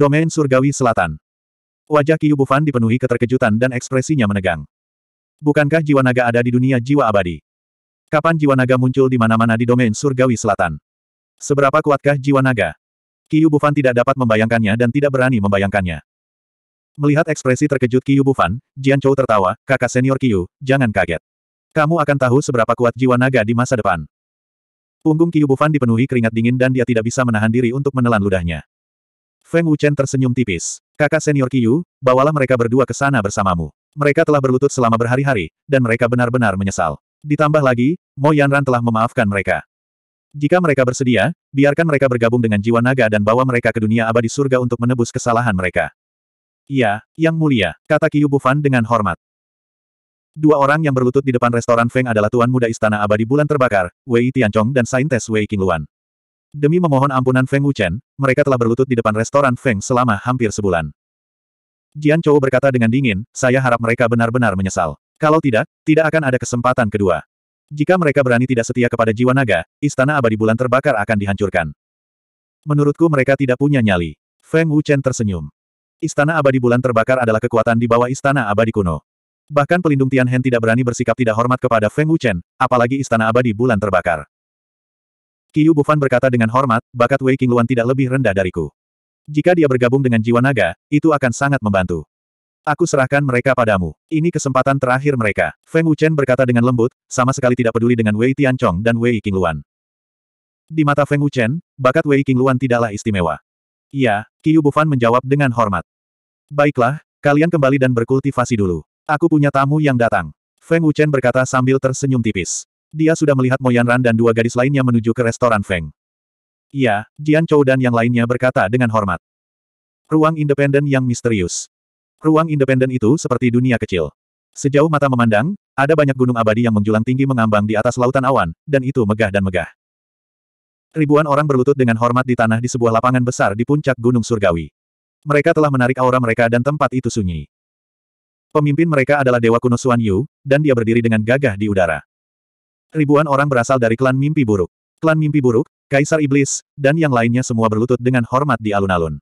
Domain Surgawi Selatan. Wajah Bufan dipenuhi keterkejutan dan ekspresinya menegang. Bukankah jiwa naga ada di dunia jiwa abadi? Kapan jiwa naga muncul di mana-mana di domain Surgawi Selatan? Seberapa kuatkah jiwa naga? Bufan tidak dapat membayangkannya dan tidak berani membayangkannya. Melihat ekspresi terkejut Kiyu Bufan, Jian Chou tertawa, kakak senior Kiyu, jangan kaget. Kamu akan tahu seberapa kuat jiwa naga di masa depan. Punggung Kiyu Bufan dipenuhi keringat dingin dan dia tidak bisa menahan diri untuk menelan ludahnya. Feng Wuchen tersenyum tipis. Kakak senior Yu, bawalah mereka berdua ke sana bersamamu. Mereka telah berlutut selama berhari-hari, dan mereka benar-benar menyesal. Ditambah lagi, Mo Yanran telah memaafkan mereka. Jika mereka bersedia, biarkan mereka bergabung dengan jiwa naga dan bawa mereka ke dunia abadi surga untuk menebus kesalahan mereka. Iya, Yang Mulia, kata Yu Bufan dengan hormat. Dua orang yang berlutut di depan restoran Feng adalah Tuan Muda Istana Abadi Bulan Terbakar, Wei Tianchong dan Saintes Wei Qingluan. Demi memohon ampunan Feng Wuchen, mereka telah berlutut di depan restoran Feng selama hampir sebulan. Jian Chou berkata dengan dingin, saya harap mereka benar-benar menyesal. Kalau tidak, tidak akan ada kesempatan kedua. Jika mereka berani tidak setia kepada jiwa naga, istana abadi bulan terbakar akan dihancurkan. Menurutku mereka tidak punya nyali. Feng Wuchen tersenyum. Istana abadi bulan terbakar adalah kekuatan di bawah istana abadi kuno. Bahkan pelindung Tianhen tidak berani bersikap tidak hormat kepada Feng Wuchen, apalagi istana abadi bulan terbakar. Qiyu Bufan berkata dengan hormat, bakat Wei Qingluan tidak lebih rendah dariku. Jika dia bergabung dengan jiwa naga, itu akan sangat membantu. Aku serahkan mereka padamu. Ini kesempatan terakhir mereka. Feng Wuchen berkata dengan lembut, sama sekali tidak peduli dengan Wei Tianchong dan Wei Qingluan. Di mata Feng Wuchen, bakat Wei Qingluan tidaklah istimewa. Ya, Qiyu Bufan menjawab dengan hormat. Baiklah, kalian kembali dan berkultivasi dulu. Aku punya tamu yang datang. Feng Wuchen berkata sambil tersenyum tipis. Dia sudah melihat Moyan Ran dan dua gadis lainnya menuju ke restoran Feng. Iya, Jian Chou dan yang lainnya berkata dengan hormat. Ruang independen yang misterius. Ruang independen itu seperti dunia kecil. Sejauh mata memandang, ada banyak gunung abadi yang menjulang tinggi mengambang di atas lautan awan, dan itu megah dan megah. Ribuan orang berlutut dengan hormat di tanah di sebuah lapangan besar di puncak Gunung Surgawi. Mereka telah menarik aura mereka dan tempat itu sunyi. Pemimpin mereka adalah Dewa Kuno Suan Yu, dan dia berdiri dengan gagah di udara. Ribuan orang berasal dari klan mimpi buruk. Klan mimpi buruk, Kaisar Iblis, dan yang lainnya semua berlutut dengan hormat di alun-alun.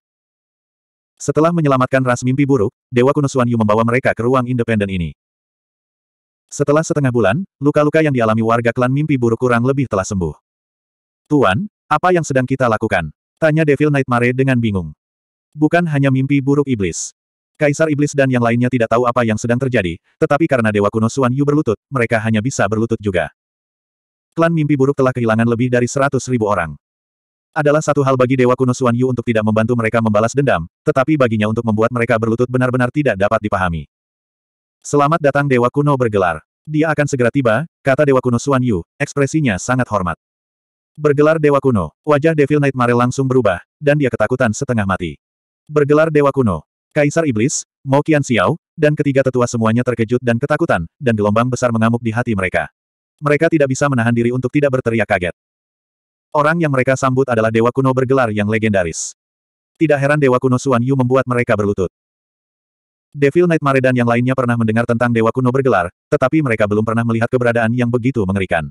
Setelah menyelamatkan ras mimpi buruk, Dewa Kuno Suan Yu membawa mereka ke ruang independen ini. Setelah setengah bulan, luka-luka yang dialami warga klan mimpi buruk kurang lebih telah sembuh. Tuan, apa yang sedang kita lakukan? Tanya Devil Nightmare dengan bingung. Bukan hanya mimpi buruk iblis. Kaisar Iblis dan yang lainnya tidak tahu apa yang sedang terjadi, tetapi karena Dewa Kuno Suan Yu berlutut, mereka hanya bisa berlutut juga. Klan mimpi buruk telah kehilangan lebih dari seratus ribu orang. Adalah satu hal bagi Dewa kuno Suan Yu untuk tidak membantu mereka membalas dendam, tetapi baginya untuk membuat mereka berlutut benar-benar tidak dapat dipahami. Selamat datang Dewa kuno bergelar. Dia akan segera tiba, kata Dewa kuno Suan Yu, ekspresinya sangat hormat. Bergelar Dewa kuno, wajah Devil Knight Nightmare langsung berubah, dan dia ketakutan setengah mati. Bergelar Dewa kuno, Kaisar Iblis, Mo Qian Xiao, dan ketiga tetua semuanya terkejut dan ketakutan, dan gelombang besar mengamuk di hati mereka. Mereka tidak bisa menahan diri untuk tidak berteriak kaget. Orang yang mereka sambut adalah dewa kuno bergelar yang legendaris. Tidak heran dewa kuno Suan Yu membuat mereka berlutut. Devil Knight Mare dan yang lainnya pernah mendengar tentang dewa kuno bergelar, tetapi mereka belum pernah melihat keberadaan yang begitu mengerikan.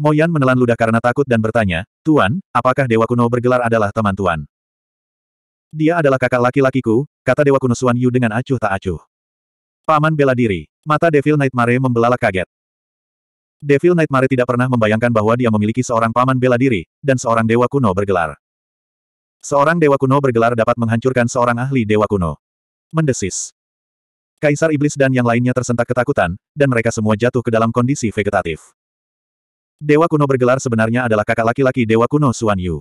Moyan menelan ludah karena takut dan bertanya, Tuan, apakah dewa kuno bergelar adalah teman Tuan? Dia adalah kakak laki-lakiku, kata dewa kuno Suan Yu dengan acuh tak acuh. Paman bela diri. Mata Devil Knight Mare membelalak kaget. Devil Nightmare tidak pernah membayangkan bahwa dia memiliki seorang paman bela diri, dan seorang dewa kuno bergelar. Seorang dewa kuno bergelar dapat menghancurkan seorang ahli dewa kuno. Mendesis. Kaisar Iblis dan yang lainnya tersentak ketakutan, dan mereka semua jatuh ke dalam kondisi vegetatif. Dewa kuno bergelar sebenarnya adalah kakak laki-laki Dewa kuno Suan Yu.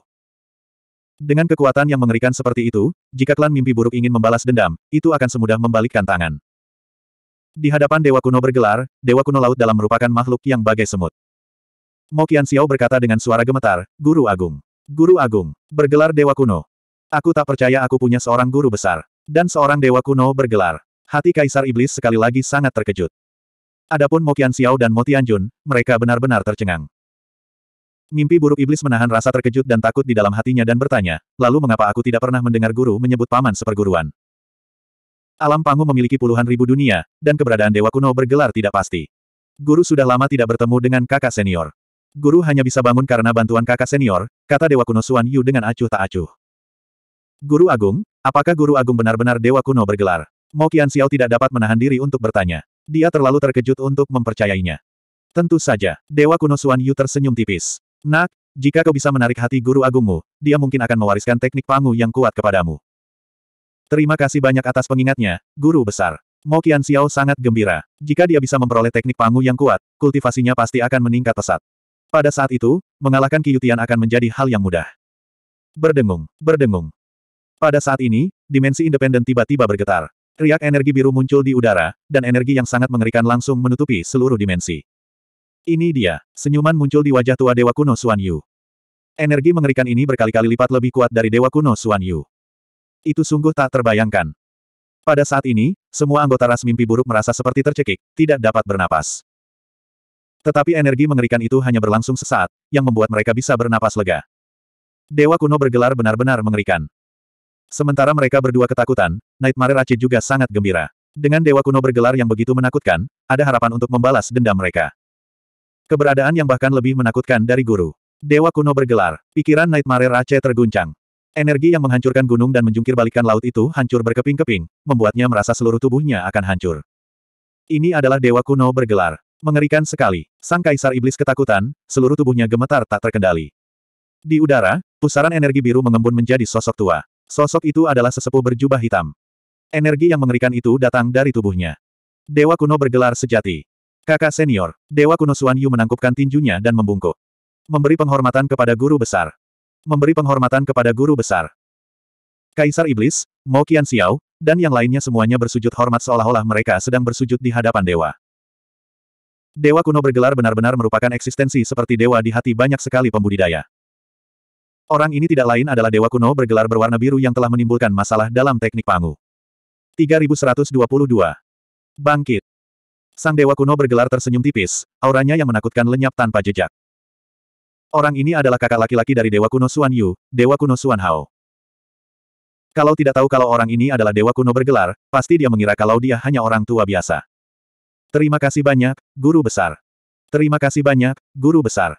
Dengan kekuatan yang mengerikan seperti itu, jika klan mimpi buruk ingin membalas dendam, itu akan semudah membalikkan tangan. Di hadapan Dewa Kuno bergelar, Dewa Kuno Laut Dalam merupakan makhluk yang bagai semut. Mo Qian Xiao berkata dengan suara gemetar, Guru Agung. Guru Agung, bergelar Dewa Kuno. Aku tak percaya aku punya seorang guru besar. Dan seorang Dewa Kuno bergelar. Hati Kaisar Iblis sekali lagi sangat terkejut. Adapun Mo Qian Xiao dan Mo Tianjun, mereka benar-benar tercengang. Mimpi buruk iblis menahan rasa terkejut dan takut di dalam hatinya dan bertanya, lalu mengapa aku tidak pernah mendengar guru menyebut paman seperguruan? Alam Pangu memiliki puluhan ribu dunia, dan keberadaan Dewa Kuno bergelar tidak pasti. Guru sudah lama tidak bertemu dengan kakak senior. Guru hanya bisa bangun karena bantuan kakak senior, kata Dewa Kuno Suan Yu dengan acuh tak acuh. Guru Agung, apakah Guru Agung benar-benar Dewa Kuno bergelar? Mo Qian Xiao tidak dapat menahan diri untuk bertanya. Dia terlalu terkejut untuk mempercayainya. Tentu saja, Dewa Kuno Suan Yu tersenyum tipis. Nak, jika kau bisa menarik hati Guru Agungmu, dia mungkin akan mewariskan teknik pangu yang kuat kepadamu. Terima kasih banyak atas pengingatnya, guru besar. Mo Qian Xiao sangat gembira. Jika dia bisa memperoleh teknik pangu yang kuat, kultivasinya pasti akan meningkat pesat. Pada saat itu, mengalahkan Qiyutian akan menjadi hal yang mudah. Berdengung, berdengung. Pada saat ini, dimensi independen tiba-tiba bergetar. Riak energi biru muncul di udara, dan energi yang sangat mengerikan langsung menutupi seluruh dimensi. Ini dia, senyuman muncul di wajah tua Dewa Kuno Suan Yu. Energi mengerikan ini berkali-kali lipat lebih kuat dari Dewa Kuno Suan Yu. Itu sungguh tak terbayangkan. Pada saat ini, semua anggota ras mimpi buruk merasa seperti tercekik, tidak dapat bernapas. Tetapi energi mengerikan itu hanya berlangsung sesaat, yang membuat mereka bisa bernapas lega. Dewa kuno bergelar benar-benar mengerikan. Sementara mereka berdua ketakutan, Nightmare Raci juga sangat gembira. Dengan Dewa Kuno bergelar yang begitu menakutkan, ada harapan untuk membalas dendam mereka. Keberadaan yang bahkan lebih menakutkan dari guru. Dewa Kuno bergelar, pikiran Nightmare Raci terguncang. Energi yang menghancurkan gunung dan menjungkir balikan laut itu hancur berkeping-keping, membuatnya merasa seluruh tubuhnya akan hancur. Ini adalah dewa kuno bergelar. Mengerikan sekali. Sang kaisar iblis ketakutan, seluruh tubuhnya gemetar tak terkendali. Di udara, pusaran energi biru mengembun menjadi sosok tua. Sosok itu adalah sesepuh berjubah hitam. Energi yang mengerikan itu datang dari tubuhnya. Dewa kuno bergelar sejati. Kakak senior, Dewa kuno Suan Yu menangkupkan tinjunya dan membungkuk. Memberi penghormatan kepada guru besar memberi penghormatan kepada guru besar. Kaisar Iblis, Mo Qian Xiao, dan yang lainnya semuanya bersujud hormat seolah-olah mereka sedang bersujud di hadapan dewa. Dewa kuno bergelar benar-benar merupakan eksistensi seperti dewa di hati banyak sekali pembudidaya. Orang ini tidak lain adalah dewa kuno bergelar berwarna biru yang telah menimbulkan masalah dalam teknik pangu. 3122. Bangkit. Sang dewa kuno bergelar tersenyum tipis, auranya yang menakutkan lenyap tanpa jejak. Orang ini adalah kakak laki-laki dari Dewa Kuno Xuan Yu, Dewa Kuno Xuan Hao. Kalau tidak tahu kalau orang ini adalah Dewa Kuno bergelar, pasti dia mengira kalau dia hanya orang tua biasa. Terima kasih banyak, Guru Besar. Terima kasih banyak, Guru Besar.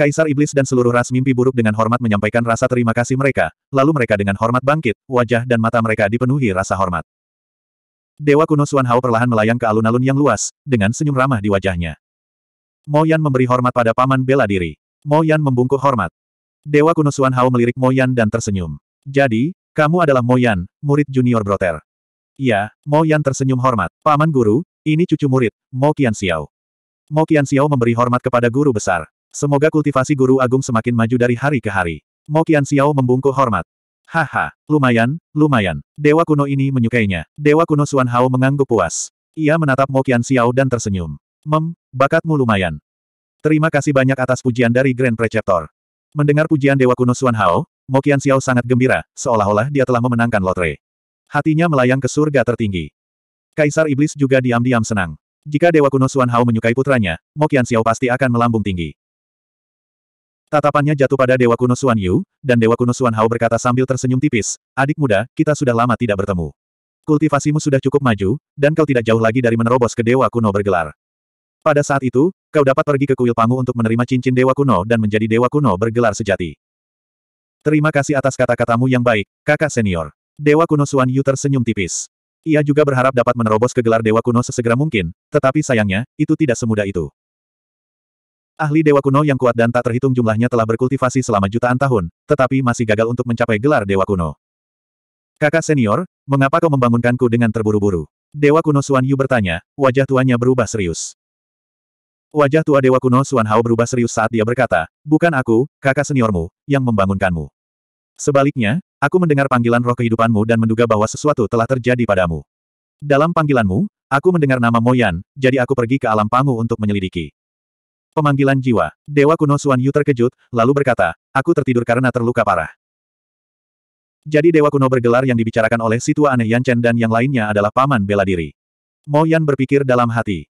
Kaisar Iblis dan seluruh ras mimpi buruk dengan hormat menyampaikan rasa terima kasih mereka, lalu mereka dengan hormat bangkit, wajah dan mata mereka dipenuhi rasa hormat. Dewa Kuno Suan Hao perlahan melayang ke alun-alun yang luas, dengan senyum ramah di wajahnya. Moyan memberi hormat pada paman bela diri. Mo membungkuk hormat. Dewa kuno Suan Hao melirik Mo dan tersenyum. Jadi, kamu adalah Mo murid junior broter. Iya, Mo tersenyum hormat. Paman guru, ini cucu murid, Mo Qian Xiao. Mo Qian Xiao memberi hormat kepada guru besar. Semoga kultivasi guru agung semakin maju dari hari ke hari. Mo Qian Xiao membungkuk hormat. Haha, lumayan, lumayan. Dewa kuno ini menyukainya. Dewa kuno Suan Hao mengangguk puas. Ia menatap Mo Qian Xiao dan tersenyum. Mem, bakatmu lumayan. Terima kasih banyak atas pujian dari Grand Preceptor. Mendengar pujian Dewa Kuno Xuan Hao, Mokian Xiao sangat gembira, seolah-olah dia telah memenangkan lotre. Hatinya melayang ke surga tertinggi. Kaisar Iblis juga diam-diam senang. Jika Dewa Kuno Xuan Hao menyukai putranya, Mokian Xiao pasti akan melambung tinggi. Tatapannya jatuh pada Dewa Kuno Xuan Yu, dan Dewa Kuno Xuan Hao berkata sambil tersenyum tipis, Adik muda, kita sudah lama tidak bertemu. Kultivasimu sudah cukup maju, dan kau tidak jauh lagi dari menerobos ke Dewa Kuno bergelar. Pada saat itu, kau dapat pergi ke kuil Pangu untuk menerima cincin dewa kuno dan menjadi dewa kuno bergelar sejati. Terima kasih atas kata-katamu yang baik, kakak senior. Dewa kuno Suan Yu tersenyum tipis. Ia juga berharap dapat menerobos ke gelar dewa kuno sesegera mungkin, tetapi sayangnya, itu tidak semudah itu. Ahli dewa kuno yang kuat dan tak terhitung jumlahnya telah berkultivasi selama jutaan tahun, tetapi masih gagal untuk mencapai gelar dewa kuno. Kakak senior, mengapa kau membangunkanku dengan terburu-buru? Dewa kuno Suan Yu bertanya, wajah tuannya berubah serius. Wajah tua dewa kuno Suan Hao berubah serius saat dia berkata, bukan aku, kakak seniormu, yang membangunkanmu. Sebaliknya, aku mendengar panggilan roh kehidupanmu dan menduga bahwa sesuatu telah terjadi padamu. Dalam panggilanmu, aku mendengar nama Moyan, jadi aku pergi ke alam pangu untuk menyelidiki. Pemanggilan jiwa, Dewa kuno Suan Yu terkejut, lalu berkata, aku tertidur karena terluka parah. Jadi Dewa kuno bergelar yang dibicarakan oleh si tua aneh Yan Chen dan yang lainnya adalah paman bela diri. Moyan berpikir dalam hati.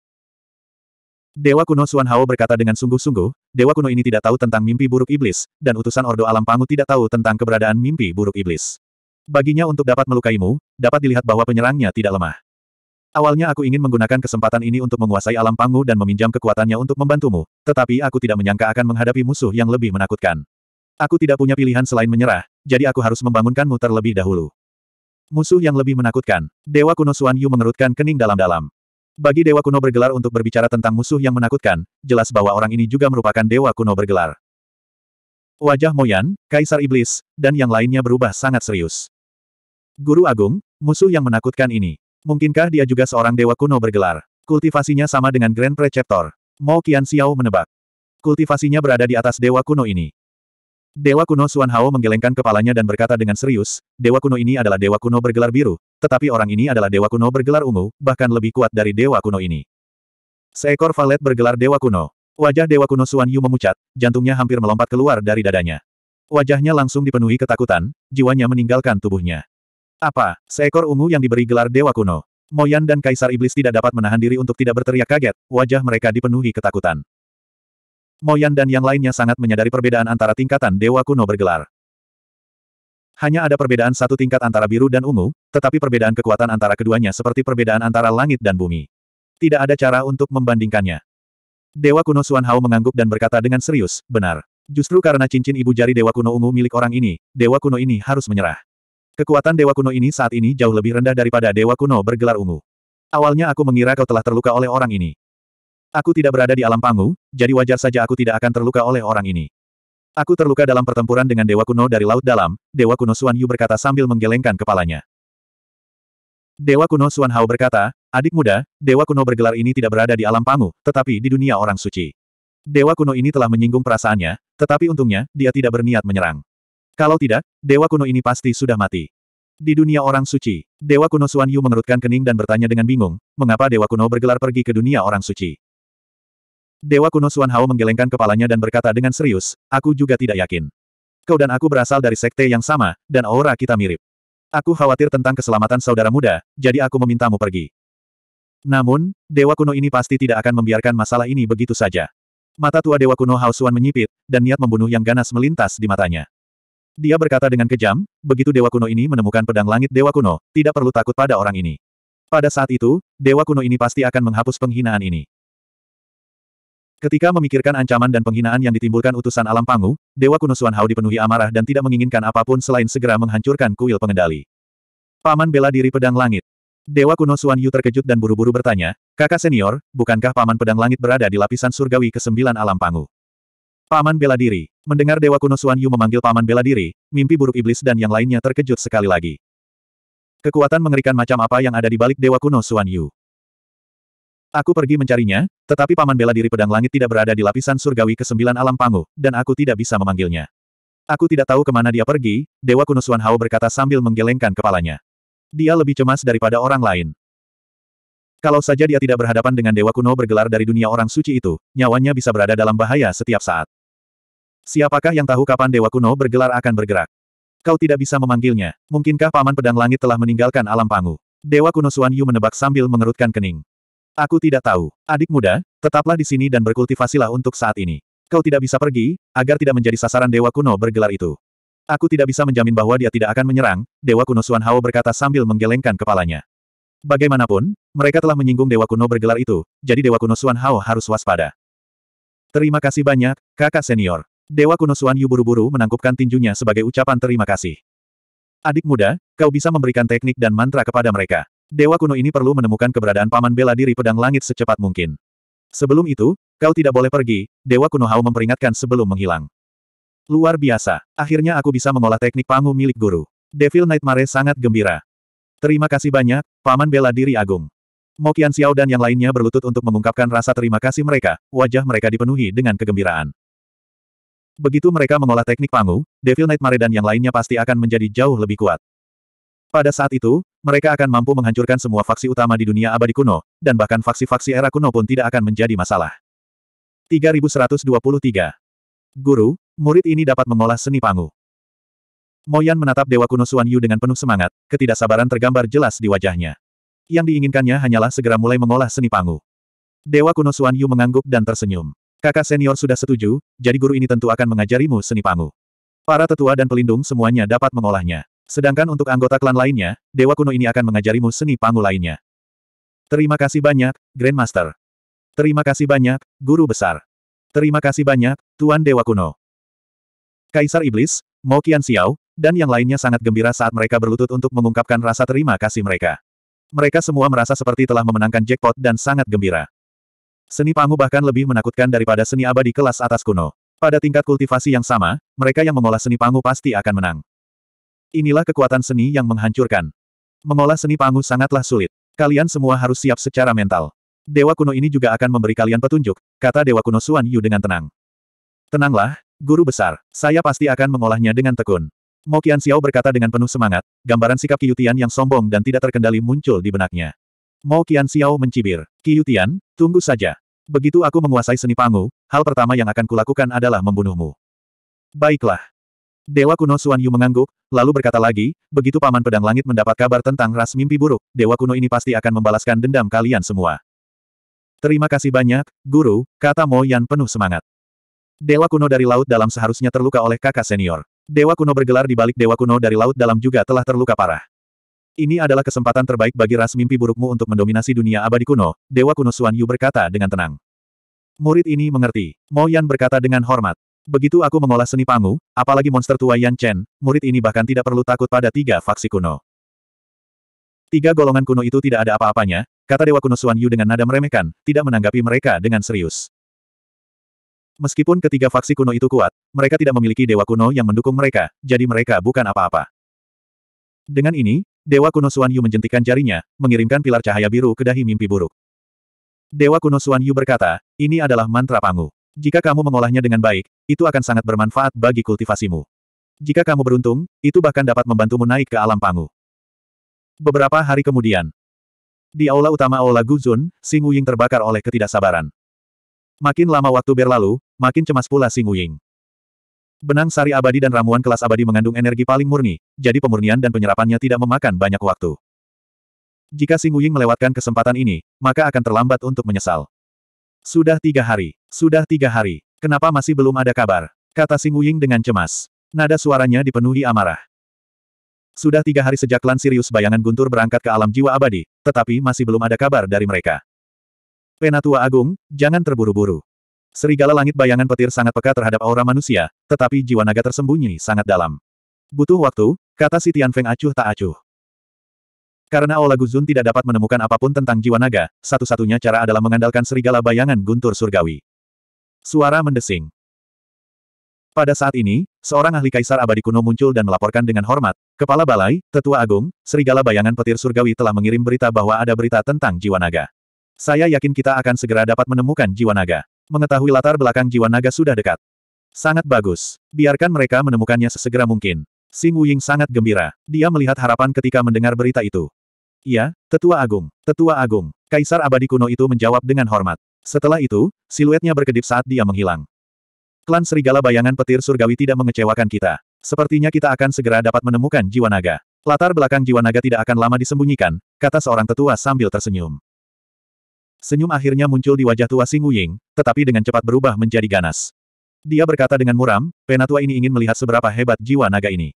Dewa kuno Suan Hao berkata dengan sungguh-sungguh, Dewa kuno ini tidak tahu tentang mimpi buruk iblis, dan utusan Ordo Alam Pangu tidak tahu tentang keberadaan mimpi buruk iblis. Baginya untuk dapat melukaimu, dapat dilihat bahwa penyerangnya tidak lemah. Awalnya aku ingin menggunakan kesempatan ini untuk menguasai alam pangu dan meminjam kekuatannya untuk membantumu, tetapi aku tidak menyangka akan menghadapi musuh yang lebih menakutkan. Aku tidak punya pilihan selain menyerah, jadi aku harus membangunkanmu terlebih dahulu. Musuh yang lebih menakutkan, Dewa Kuno Suan Yu mengerutkan kening dalam-dalam. Bagi dewa kuno bergelar untuk berbicara tentang musuh yang menakutkan, jelas bahwa orang ini juga merupakan dewa kuno bergelar. Wajah Moyan, Kaisar Iblis, dan yang lainnya berubah sangat serius. Guru Agung, musuh yang menakutkan ini. Mungkinkah dia juga seorang dewa kuno bergelar? Kultivasinya sama dengan Grand Preceptor. Mo Qian Xiao menebak. Kultivasinya berada di atas dewa kuno ini. Dewa kuno Suan Hao menggelengkan kepalanya dan berkata dengan serius, Dewa kuno ini adalah Dewa kuno bergelar biru, tetapi orang ini adalah Dewa kuno bergelar ungu, bahkan lebih kuat dari Dewa kuno ini. Seekor valet bergelar Dewa kuno. Wajah Dewa kuno Suan Yu memucat, jantungnya hampir melompat keluar dari dadanya. Wajahnya langsung dipenuhi ketakutan, jiwanya meninggalkan tubuhnya. Apa, seekor ungu yang diberi gelar Dewa kuno? Moyan dan Kaisar Iblis tidak dapat menahan diri untuk tidak berteriak kaget, wajah mereka dipenuhi ketakutan. Moyan dan yang lainnya sangat menyadari perbedaan antara tingkatan Dewa Kuno bergelar. Hanya ada perbedaan satu tingkat antara biru dan ungu, tetapi perbedaan kekuatan antara keduanya seperti perbedaan antara langit dan bumi. Tidak ada cara untuk membandingkannya. Dewa Kuno Suan Hao mengangguk dan berkata dengan serius, benar. Justru karena cincin ibu jari Dewa Kuno ungu milik orang ini, Dewa Kuno ini harus menyerah. Kekuatan Dewa Kuno ini saat ini jauh lebih rendah daripada Dewa Kuno bergelar ungu. Awalnya aku mengira kau telah terluka oleh orang ini. Aku tidak berada di alam panggung, jadi wajar saja aku tidak akan terluka oleh orang ini. Aku terluka dalam pertempuran dengan Dewa Kuno dari Laut Dalam, Dewa Kuno Suan Yu berkata sambil menggelengkan kepalanya. Dewa Kuno Suan Hao berkata, adik muda, Dewa Kuno bergelar ini tidak berada di alam panggung, tetapi di dunia orang suci. Dewa Kuno ini telah menyinggung perasaannya, tetapi untungnya, dia tidak berniat menyerang. Kalau tidak, Dewa Kuno ini pasti sudah mati. Di dunia orang suci, Dewa Kuno Suan Yu mengerutkan kening dan bertanya dengan bingung, mengapa Dewa Kuno bergelar pergi ke dunia orang suci. Dewa kuno Suan Hao menggelengkan kepalanya dan berkata dengan serius, aku juga tidak yakin. Kau dan aku berasal dari sekte yang sama, dan aura kita mirip. Aku khawatir tentang keselamatan saudara muda, jadi aku memintamu pergi. Namun, Dewa kuno ini pasti tidak akan membiarkan masalah ini begitu saja. Mata tua Dewa kuno Hao Suan menyipit, dan niat membunuh yang ganas melintas di matanya. Dia berkata dengan kejam, begitu Dewa kuno ini menemukan pedang langit Dewa kuno, tidak perlu takut pada orang ini. Pada saat itu, Dewa kuno ini pasti akan menghapus penghinaan ini. Ketika memikirkan ancaman dan penghinaan yang ditimbulkan utusan alam pangu, Dewa Kuno Suan Hao dipenuhi amarah dan tidak menginginkan apapun selain segera menghancurkan kuil pengendali. Paman bela diri pedang langit. Dewa Kuno Suan Yu terkejut dan buru-buru bertanya, kakak senior, bukankah paman pedang langit berada di lapisan surgawi ke-9 alam pangu? Paman bela diri. Mendengar Dewa Kuno Suan Yu memanggil paman bela diri, mimpi buruk iblis dan yang lainnya terkejut sekali lagi. Kekuatan mengerikan macam apa yang ada di balik Dewa Kuno Suan Yu. Aku pergi mencarinya, tetapi paman bela diri pedang langit tidak berada di lapisan surgawi ke-9 alam pangu, dan aku tidak bisa memanggilnya. Aku tidak tahu kemana dia pergi, Dewa Kuno Suan Hao berkata sambil menggelengkan kepalanya. Dia lebih cemas daripada orang lain. Kalau saja dia tidak berhadapan dengan Dewa Kuno bergelar dari dunia orang suci itu, nyawanya bisa berada dalam bahaya setiap saat. Siapakah yang tahu kapan Dewa Kuno bergelar akan bergerak? Kau tidak bisa memanggilnya. Mungkinkah Paman Pedang Langit telah meninggalkan alam pangu? Dewa Kuno Suan Yu menebak sambil mengerutkan kening. Aku tidak tahu. Adik muda, tetaplah di sini dan berkultivasilah untuk saat ini. Kau tidak bisa pergi, agar tidak menjadi sasaran Dewa Kuno bergelar itu. Aku tidak bisa menjamin bahwa dia tidak akan menyerang, Dewa Kuno Suan Hao berkata sambil menggelengkan kepalanya. Bagaimanapun, mereka telah menyinggung Dewa Kuno bergelar itu, jadi Dewa Kuno Suan Hao harus waspada. Terima kasih banyak, kakak senior. Dewa Kuno Suan Yu buru-buru menangkupkan tinjunya sebagai ucapan terima kasih. Adik muda, kau bisa memberikan teknik dan mantra kepada mereka. Dewa kuno ini perlu menemukan keberadaan paman bela diri pedang langit secepat mungkin. Sebelum itu, kau tidak boleh pergi, Dewa kuno Hao memperingatkan sebelum menghilang. Luar biasa, akhirnya aku bisa mengolah teknik pangu milik guru. Devil Nightmare sangat gembira. Terima kasih banyak, Paman Bela Diri Agung. Mokian Xiao dan yang lainnya berlutut untuk mengungkapkan rasa terima kasih mereka, wajah mereka dipenuhi dengan kegembiraan. Begitu mereka mengolah teknik pangu, Devil Nightmare dan yang lainnya pasti akan menjadi jauh lebih kuat. Pada saat itu, mereka akan mampu menghancurkan semua faksi utama di dunia abadi kuno, dan bahkan faksi-faksi era kuno pun tidak akan menjadi masalah. 3123. Guru, murid ini dapat mengolah seni pangu. Moyan menatap Dewa Kuno Suan Yu dengan penuh semangat, ketidaksabaran tergambar jelas di wajahnya. Yang diinginkannya hanyalah segera mulai mengolah seni pangu. Dewa Kuno Suan Yu mengangguk dan tersenyum. Kakak senior sudah setuju, jadi guru ini tentu akan mengajarimu seni pangu. Para tetua dan pelindung semuanya dapat mengolahnya. Sedangkan untuk anggota klan lainnya, Dewa Kuno ini akan mengajarimu seni pangu lainnya. Terima kasih banyak, Grandmaster. Terima kasih banyak, Guru Besar. Terima kasih banyak, Tuan Dewa Kuno. Kaisar Iblis, Mo Qian Xiao, dan yang lainnya sangat gembira saat mereka berlutut untuk mengungkapkan rasa terima kasih mereka. Mereka semua merasa seperti telah memenangkan jackpot dan sangat gembira. Seni pangu bahkan lebih menakutkan daripada seni abadi kelas atas kuno. Pada tingkat kultivasi yang sama, mereka yang mengolah seni pangu pasti akan menang. Inilah kekuatan seni yang menghancurkan. Mengolah seni pangu sangatlah sulit. Kalian semua harus siap secara mental. Dewa kuno ini juga akan memberi kalian petunjuk, kata Dewa kuno Suan Yu dengan tenang. Tenanglah, guru besar, saya pasti akan mengolahnya dengan tekun. Mo Qian Xiao berkata dengan penuh semangat, gambaran sikap Qiyutian yang sombong dan tidak terkendali muncul di benaknya. Mo Qian Xiao mencibir, Qiyutian, tunggu saja. Begitu aku menguasai seni pangu, hal pertama yang akan kulakukan adalah membunuhmu. Baiklah, Dewa kuno Suan Yu mengangguk, lalu berkata lagi, begitu Paman Pedang Langit mendapat kabar tentang ras mimpi buruk, Dewa kuno ini pasti akan membalaskan dendam kalian semua. Terima kasih banyak, Guru, kata Mo Yan penuh semangat. Dewa kuno dari Laut Dalam seharusnya terluka oleh kakak senior. Dewa kuno bergelar di balik Dewa kuno dari Laut Dalam juga telah terluka parah. Ini adalah kesempatan terbaik bagi ras mimpi burukmu untuk mendominasi dunia abadi kuno, Dewa kuno Suan Yu berkata dengan tenang. Murid ini mengerti. Mo Yan berkata dengan hormat. Begitu aku mengolah seni pangu, apalagi monster tua Yan Chen, murid ini bahkan tidak perlu takut pada tiga faksi kuno. Tiga golongan kuno itu tidak ada apa-apanya, kata Dewa Kuno Suan Yu dengan nada meremehkan, tidak menanggapi mereka dengan serius. Meskipun ketiga faksi kuno itu kuat, mereka tidak memiliki Dewa Kuno yang mendukung mereka, jadi mereka bukan apa-apa. Dengan ini, Dewa Kuno Suan Yu menjentikan jarinya, mengirimkan pilar cahaya biru ke dahi mimpi buruk. Dewa Kuno Suan Yu berkata, ini adalah mantra pangu. Jika kamu mengolahnya dengan baik, itu akan sangat bermanfaat bagi kultivasimu. Jika kamu beruntung, itu bahkan dapat membantumu naik ke alam pangu. Beberapa hari kemudian, di aula utama Aula Guzun, Sing Wuying terbakar oleh ketidaksabaran. Makin lama waktu berlalu, makin cemas pula Sing Wuying. Benang sari abadi dan ramuan kelas abadi mengandung energi paling murni, jadi pemurnian dan penyerapannya tidak memakan banyak waktu. Jika Sing Wuying melewatkan kesempatan ini, maka akan terlambat untuk menyesal. Sudah tiga hari, sudah tiga hari, kenapa masih belum ada kabar? Kata Sing Wuying dengan cemas. Nada suaranya dipenuhi amarah. Sudah tiga hari sejak Lan Sirius bayangan guntur berangkat ke alam jiwa abadi, tetapi masih belum ada kabar dari mereka. Penatua Agung, jangan terburu-buru. Serigala langit bayangan petir sangat peka terhadap aura manusia, tetapi jiwa naga tersembunyi sangat dalam. Butuh waktu, kata si Feng acuh tak acuh. Karena Olaguzun tidak dapat menemukan apapun tentang jiwa naga, satu-satunya cara adalah mengandalkan serigala bayangan guntur surgawi. Suara mendesing. Pada saat ini, seorang ahli kaisar abadi kuno muncul dan melaporkan dengan hormat, Kepala Balai, Tetua Agung, Serigala Bayangan Petir Surgawi telah mengirim berita bahwa ada berita tentang jiwa naga. Saya yakin kita akan segera dapat menemukan jiwa naga. Mengetahui latar belakang jiwa naga sudah dekat. Sangat bagus. Biarkan mereka menemukannya sesegera mungkin. Sing Wuying sangat gembira. Dia melihat harapan ketika mendengar berita itu. Iya, Tetua Agung, Tetua Agung. Kaisar abadi kuno itu menjawab dengan hormat. Setelah itu, siluetnya berkedip saat dia menghilang. Klan Serigala Bayangan Petir Surgawi tidak mengecewakan kita. Sepertinya kita akan segera dapat menemukan jiwa naga. Latar belakang jiwa naga tidak akan lama disembunyikan, kata seorang tetua sambil tersenyum. Senyum akhirnya muncul di wajah tua Singu Ying, tetapi dengan cepat berubah menjadi ganas. Dia berkata dengan muram, penatua ini ingin melihat seberapa hebat jiwa naga ini.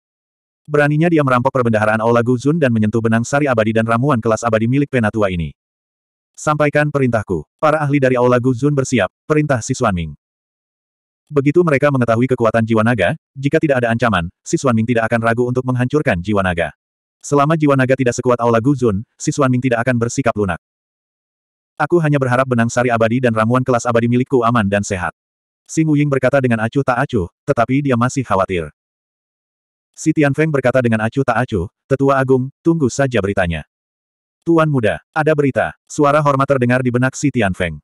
Beraninya dia merampok perbendaharaan Aula Guzun dan menyentuh benang sari abadi dan ramuan kelas abadi milik penatua ini. Sampaikan perintahku. Para ahli dari Aula Guzun bersiap, perintah Siswan Ming. Begitu mereka mengetahui kekuatan jiwa naga, jika tidak ada ancaman, Siswan Ming tidak akan ragu untuk menghancurkan jiwa naga. Selama jiwa naga tidak sekuat Aula Guzun, Siswan Ming tidak akan bersikap lunak. Aku hanya berharap benang sari abadi dan ramuan kelas abadi milikku aman dan sehat. Sing Ying berkata dengan acuh tak acuh, tetapi dia masih khawatir. Si Feng berkata dengan acuh tak acuh, Tetua Agung, tunggu saja beritanya. Tuan muda, ada berita, suara hormat terdengar di benak si Feng.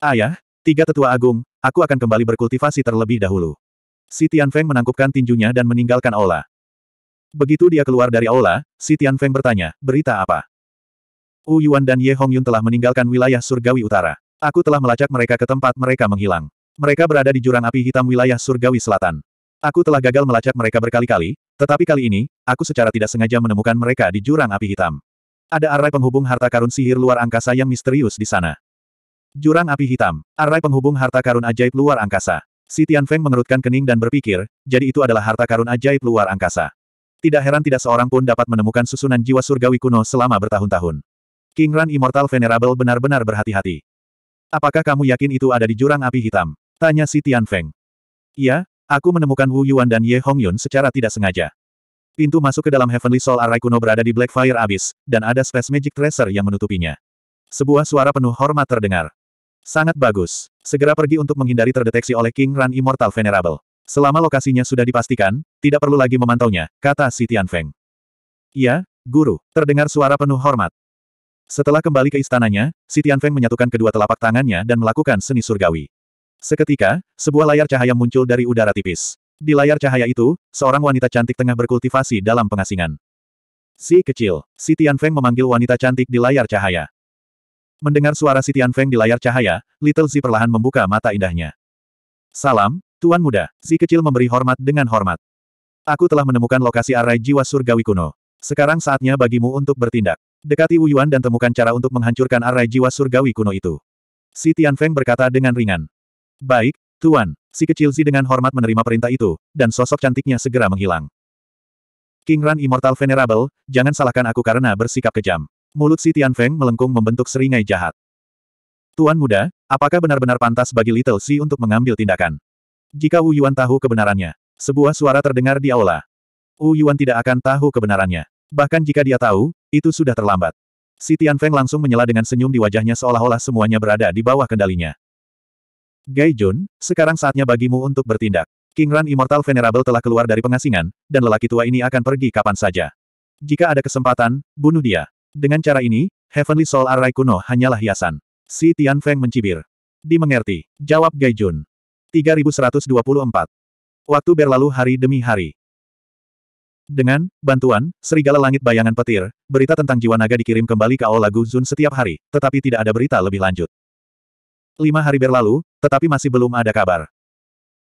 Ayah, tiga Tetua Agung, aku akan kembali berkultivasi terlebih dahulu. Si Feng menangkupkan tinjunya dan meninggalkan aula. Begitu dia keluar dari aula, si Feng bertanya, berita apa? Wu Yuan dan Ye Hongyun telah meninggalkan wilayah surgawi utara. Aku telah melacak mereka ke tempat mereka menghilang. Mereka berada di jurang api hitam wilayah surgawi selatan. Aku telah gagal melacak mereka berkali-kali, tetapi kali ini, aku secara tidak sengaja menemukan mereka di jurang api hitam. Ada arai penghubung harta karun sihir luar angkasa yang misterius di sana. Jurang api hitam, arai penghubung harta karun ajaib luar angkasa. Si Feng mengerutkan kening dan berpikir, jadi itu adalah harta karun ajaib luar angkasa. Tidak heran tidak seorang pun dapat menemukan susunan jiwa surgawi kuno selama bertahun-tahun. King Ran Immortal Venerable benar-benar berhati-hati. Apakah kamu yakin itu ada di jurang api hitam? Tanya si Feng. Iya, Aku menemukan Wu Yuan dan Ye Hongyun secara tidak sengaja. Pintu masuk ke dalam Heavenly Soul Array kuno berada di Blackfire Abyss, dan ada Space Magic Tracer yang menutupinya. Sebuah suara penuh hormat terdengar. Sangat bagus. Segera pergi untuk menghindari terdeteksi oleh King Ran Immortal Venerable. Selama lokasinya sudah dipastikan, tidak perlu lagi memantaunya, kata si Tianfeng. Iya, Guru, terdengar suara penuh hormat. Setelah kembali ke istananya, si Tianfeng menyatukan kedua telapak tangannya dan melakukan seni surgawi. Seketika, sebuah layar cahaya muncul dari udara tipis. Di layar cahaya itu, seorang wanita cantik tengah berkultivasi dalam pengasingan. Si kecil, si Tianfeng memanggil wanita cantik di layar cahaya. Mendengar suara si Tianfeng di layar cahaya, Little Si perlahan membuka mata indahnya. Salam, Tuan Muda, si kecil memberi hormat dengan hormat. Aku telah menemukan lokasi arai jiwa surgawi kuno. Sekarang saatnya bagimu untuk bertindak. Dekati Wu Yuan dan temukan cara untuk menghancurkan arai jiwa surgawi kuno itu. Si Tianfeng berkata dengan ringan. Baik, Tuan. Si kecil Zi dengan hormat menerima perintah itu, dan sosok cantiknya segera menghilang. King Ran Immortal Venerable, jangan salahkan aku karena bersikap kejam. Mulut si Tianfeng melengkung membentuk seringai jahat. Tuan muda, apakah benar-benar pantas bagi Little Si untuk mengambil tindakan? Jika Wu Yuan tahu kebenarannya, sebuah suara terdengar di aula. Wu Yuan tidak akan tahu kebenarannya. Bahkan jika dia tahu, itu sudah terlambat. Si Tianfeng langsung menyela dengan senyum di wajahnya seolah-olah semuanya berada di bawah kendalinya. Gai Jun, sekarang saatnya bagimu untuk bertindak. King Ran Immortal Venerable telah keluar dari pengasingan, dan lelaki tua ini akan pergi kapan saja. Jika ada kesempatan, bunuh dia. Dengan cara ini, Heavenly Soul Array kuno hanyalah hiasan. Si Tian Feng mencibir. Dimengerti, jawab Gai Jun. 3124. Waktu berlalu hari demi hari. Dengan bantuan serigala langit bayangan petir, berita tentang jiwa naga dikirim kembali ke Aula Guzun setiap hari, tetapi tidak ada berita lebih lanjut. Lima hari berlalu, tetapi masih belum ada kabar.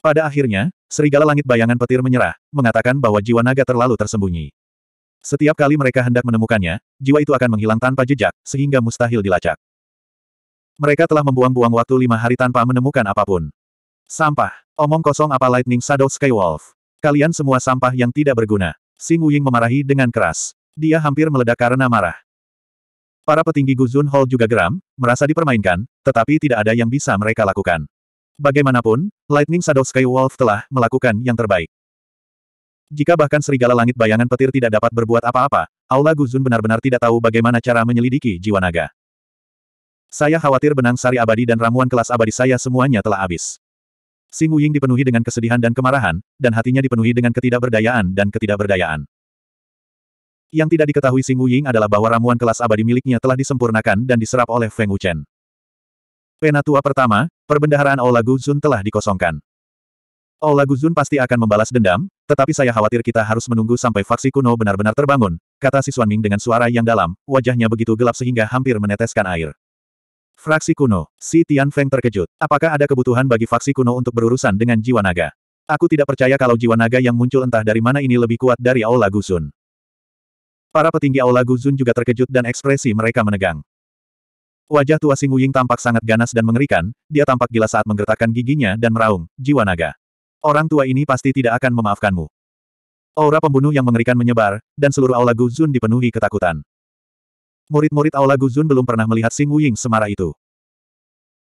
Pada akhirnya, serigala langit bayangan petir menyerah, mengatakan bahwa jiwa naga terlalu tersembunyi. Setiap kali mereka hendak menemukannya, jiwa itu akan menghilang tanpa jejak, sehingga mustahil dilacak. Mereka telah membuang-buang waktu lima hari tanpa menemukan apapun. Sampah. Omong kosong apa Lightning Shadow Skywolf. Kalian semua sampah yang tidak berguna. Sing Wuying memarahi dengan keras. Dia hampir meledak karena marah. Para petinggi Guzun Hall juga geram, merasa dipermainkan, tetapi tidak ada yang bisa mereka lakukan. Bagaimanapun, Lightning Shadow Sky Wolf telah melakukan yang terbaik. Jika bahkan serigala langit bayangan petir tidak dapat berbuat apa-apa, Aula Guzun benar-benar tidak tahu bagaimana cara menyelidiki jiwa naga. Saya khawatir benang sari abadi dan ramuan kelas abadi saya semuanya telah habis. Sing Wuying dipenuhi dengan kesedihan dan kemarahan, dan hatinya dipenuhi dengan ketidakberdayaan dan ketidakberdayaan. Yang tidak diketahui Xing Ying adalah bahwa ramuan kelas abadi miliknya telah disempurnakan dan diserap oleh Feng Wuchen. Penatua pertama, perbendaharaan Aula Guzun telah dikosongkan. Aula Guzun pasti akan membalas dendam, tetapi saya khawatir kita harus menunggu sampai faksi kuno benar-benar terbangun, kata si Xuan Ming dengan suara yang dalam, wajahnya begitu gelap sehingga hampir meneteskan air. Fraksi kuno, si Tian Feng terkejut. Apakah ada kebutuhan bagi faksi kuno untuk berurusan dengan jiwa naga? Aku tidak percaya kalau jiwa naga yang muncul entah dari mana ini lebih kuat dari Aula Guzun. Para petinggi Aula Guzun juga terkejut dan ekspresi mereka menegang. Wajah tua Sing Wuying tampak sangat ganas dan mengerikan, dia tampak gila saat menggertakkan giginya dan meraung, jiwa naga. Orang tua ini pasti tidak akan memaafkanmu. Aura pembunuh yang mengerikan menyebar, dan seluruh Aula Guzun dipenuhi ketakutan. Murid-murid Aula Guzun belum pernah melihat Sing Wuying semarah itu.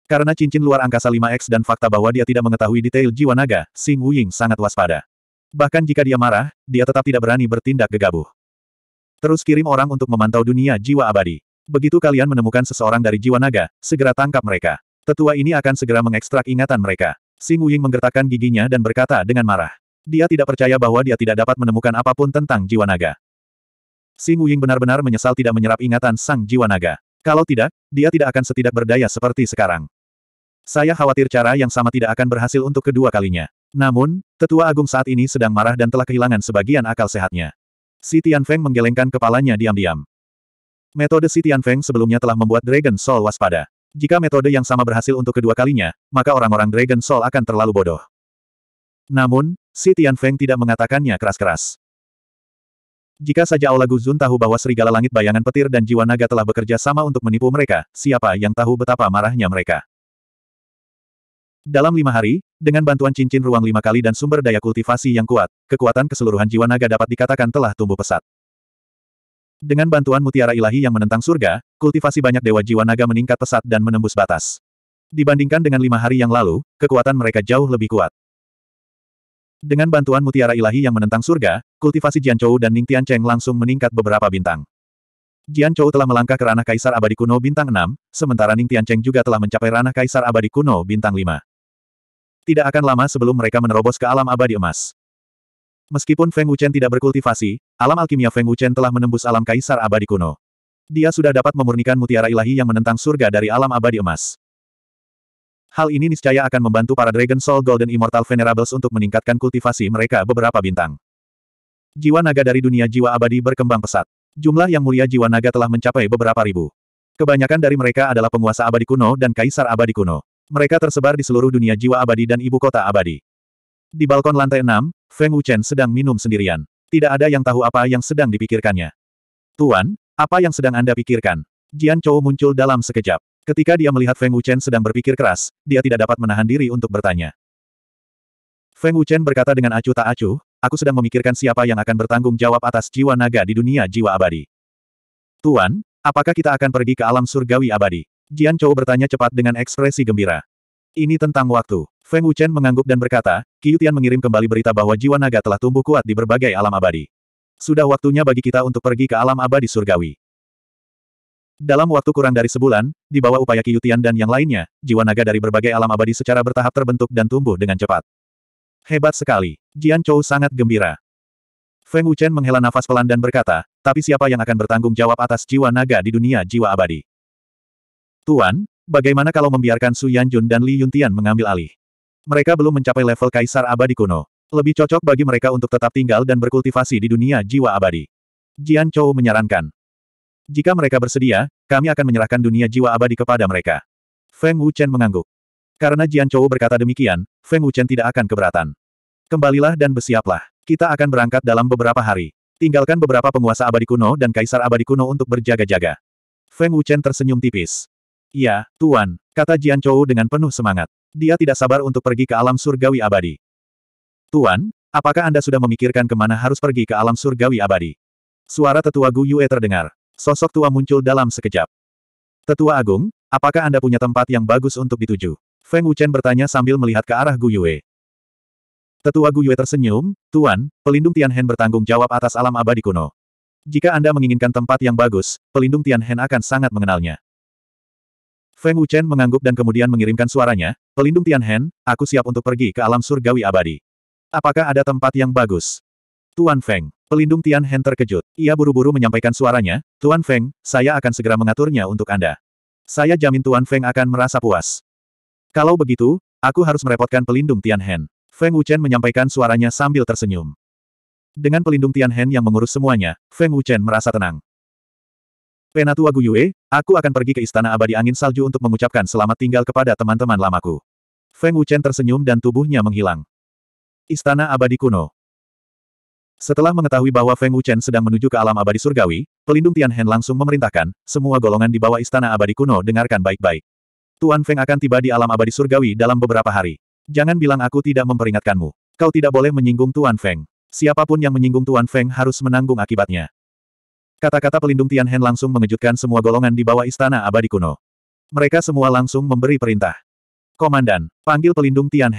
Karena cincin luar angkasa 5X dan fakta bahwa dia tidak mengetahui detail jiwa naga, Sing Wuying sangat waspada. Bahkan jika dia marah, dia tetap tidak berani bertindak gegabah. Terus kirim orang untuk memantau dunia jiwa abadi. Begitu kalian menemukan seseorang dari jiwa naga, segera tangkap mereka. Tetua ini akan segera mengekstrak ingatan mereka. Sing Wuying menggertakkan giginya dan berkata dengan marah. Dia tidak percaya bahwa dia tidak dapat menemukan apapun tentang jiwa naga. Sing Wuying benar-benar menyesal tidak menyerap ingatan sang jiwa naga. Kalau tidak, dia tidak akan setidak berdaya seperti sekarang. Saya khawatir cara yang sama tidak akan berhasil untuk kedua kalinya. Namun, tetua agung saat ini sedang marah dan telah kehilangan sebagian akal sehatnya. Si Feng menggelengkan kepalanya diam-diam. Metode Si Feng sebelumnya telah membuat Dragon Soul waspada. Jika metode yang sama berhasil untuk kedua kalinya, maka orang-orang Dragon Soul akan terlalu bodoh. Namun, Si Feng tidak mengatakannya keras-keras. Jika saja Aula Guzun tahu bahwa serigala langit bayangan petir dan jiwa naga telah bekerja sama untuk menipu mereka, siapa yang tahu betapa marahnya mereka. Dalam lima hari, dengan bantuan cincin ruang lima kali dan sumber daya kultivasi yang kuat, kekuatan keseluruhan jiwa naga dapat dikatakan telah tumbuh pesat. Dengan bantuan mutiara ilahi yang menentang surga, kultivasi banyak dewa jiwa naga meningkat pesat dan menembus batas. Dibandingkan dengan lima hari yang lalu, kekuatan mereka jauh lebih kuat. Dengan bantuan mutiara ilahi yang menentang surga, kultivasi Jian Chou dan Ning Tian Cheng langsung meningkat beberapa bintang. Jian Chou telah melangkah ke ranah Kaisar Abadi Kuno bintang 6, sementara Ning Tian Cheng juga telah mencapai ranah Kaisar Abadi Kuno bintang 5. Tidak akan lama sebelum mereka menerobos ke alam abadi emas. Meskipun Feng Wuchen tidak berkultivasi, alam alkimia Feng Wuchen telah menembus alam kaisar abadi kuno. Dia sudah dapat memurnikan mutiara ilahi yang menentang surga dari alam abadi emas. Hal ini niscaya akan membantu para Dragon Soul Golden Immortal Venerables untuk meningkatkan kultivasi mereka beberapa bintang. Jiwa naga dari dunia jiwa abadi berkembang pesat. Jumlah yang mulia jiwa naga telah mencapai beberapa ribu. Kebanyakan dari mereka adalah penguasa abadi kuno dan kaisar abadi kuno. Mereka tersebar di seluruh dunia jiwa abadi dan ibu kota abadi. Di balkon lantai 6, Feng Wuchen sedang minum sendirian. Tidak ada yang tahu apa yang sedang dipikirkannya. Tuan, apa yang sedang Anda pikirkan? Jian Chou muncul dalam sekejap. Ketika dia melihat Feng Wuchen sedang berpikir keras, dia tidak dapat menahan diri untuk bertanya. Feng Wuchen berkata dengan acuh tak acuh, aku sedang memikirkan siapa yang akan bertanggung jawab atas jiwa naga di dunia jiwa abadi. Tuan, apakah kita akan pergi ke alam surgawi abadi? Jian Chou bertanya cepat dengan ekspresi gembira. Ini tentang waktu. Feng Wuchen mengangguk dan berkata, Qiu Tian mengirim kembali berita bahwa jiwa naga telah tumbuh kuat di berbagai alam abadi. Sudah waktunya bagi kita untuk pergi ke alam abadi surgawi. Dalam waktu kurang dari sebulan, di bawah upaya Qiu Tian dan yang lainnya, jiwa naga dari berbagai alam abadi secara bertahap terbentuk dan tumbuh dengan cepat. Hebat sekali. Jian Chou sangat gembira. Feng Wuchen menghela nafas pelan dan berkata, tapi siapa yang akan bertanggung jawab atas jiwa naga di dunia jiwa abadi? Tuan, bagaimana kalau membiarkan Su Yanjun dan Li Yuntian mengambil alih? Mereka belum mencapai level Kaisar Abadi kuno. Lebih cocok bagi mereka untuk tetap tinggal dan berkultivasi di dunia jiwa abadi. Jian Chou menyarankan. Jika mereka bersedia, kami akan menyerahkan dunia jiwa abadi kepada mereka. Feng Wuchen mengangguk. Karena Jian Chou berkata demikian, Feng Wuchen tidak akan keberatan. Kembalilah dan bersiaplah. Kita akan berangkat dalam beberapa hari. Tinggalkan beberapa penguasa abadi kuno dan kaisar abadi kuno untuk berjaga-jaga. Feng Wuchen tersenyum tipis. Iya, Tuan, kata Jian Chou dengan penuh semangat. Dia tidak sabar untuk pergi ke alam surgawi abadi. Tuan, apakah Anda sudah memikirkan kemana harus pergi ke alam surgawi abadi? Suara tetua Gu Yue terdengar. Sosok tua muncul dalam sekejap. Tetua Agung, apakah Anda punya tempat yang bagus untuk dituju? Feng Wuchen bertanya sambil melihat ke arah Gu Yue. Tetua Gu Yue tersenyum, Tuan, pelindung Tianhen bertanggung jawab atas alam abadi kuno. Jika Anda menginginkan tempat yang bagus, pelindung Tianhen akan sangat mengenalnya. Feng Wuchen mengangguk dan kemudian mengirimkan suaranya, pelindung Tianhen, aku siap untuk pergi ke alam surgawi abadi. Apakah ada tempat yang bagus? Tuan Feng, pelindung Tianhen terkejut. Ia buru-buru menyampaikan suaranya, Tuan Feng, saya akan segera mengaturnya untuk Anda. Saya jamin Tuan Feng akan merasa puas. Kalau begitu, aku harus merepotkan pelindung Tianhen. Feng Wuchen menyampaikan suaranya sambil tersenyum. Dengan pelindung Tianhen yang mengurus semuanya, Feng Wuchen merasa tenang. Penatua Guyue, aku akan pergi ke Istana Abadi Angin Salju untuk mengucapkan selamat tinggal kepada teman-teman lamaku. Feng Wuchen tersenyum dan tubuhnya menghilang. Istana Abadi Kuno Setelah mengetahui bahwa Feng Wuchen sedang menuju ke alam abadi surgawi, pelindung Tianhen langsung memerintahkan, semua golongan di bawah Istana Abadi Kuno dengarkan baik-baik. Tuan Feng akan tiba di alam abadi surgawi dalam beberapa hari. Jangan bilang aku tidak memperingatkanmu. Kau tidak boleh menyinggung Tuan Feng. Siapapun yang menyinggung Tuan Feng harus menanggung akibatnya. Kata-kata pelindung Tian langsung mengejutkan semua golongan di bawah istana abadi kuno. Mereka semua langsung memberi perintah. Komandan, panggil pelindung Tian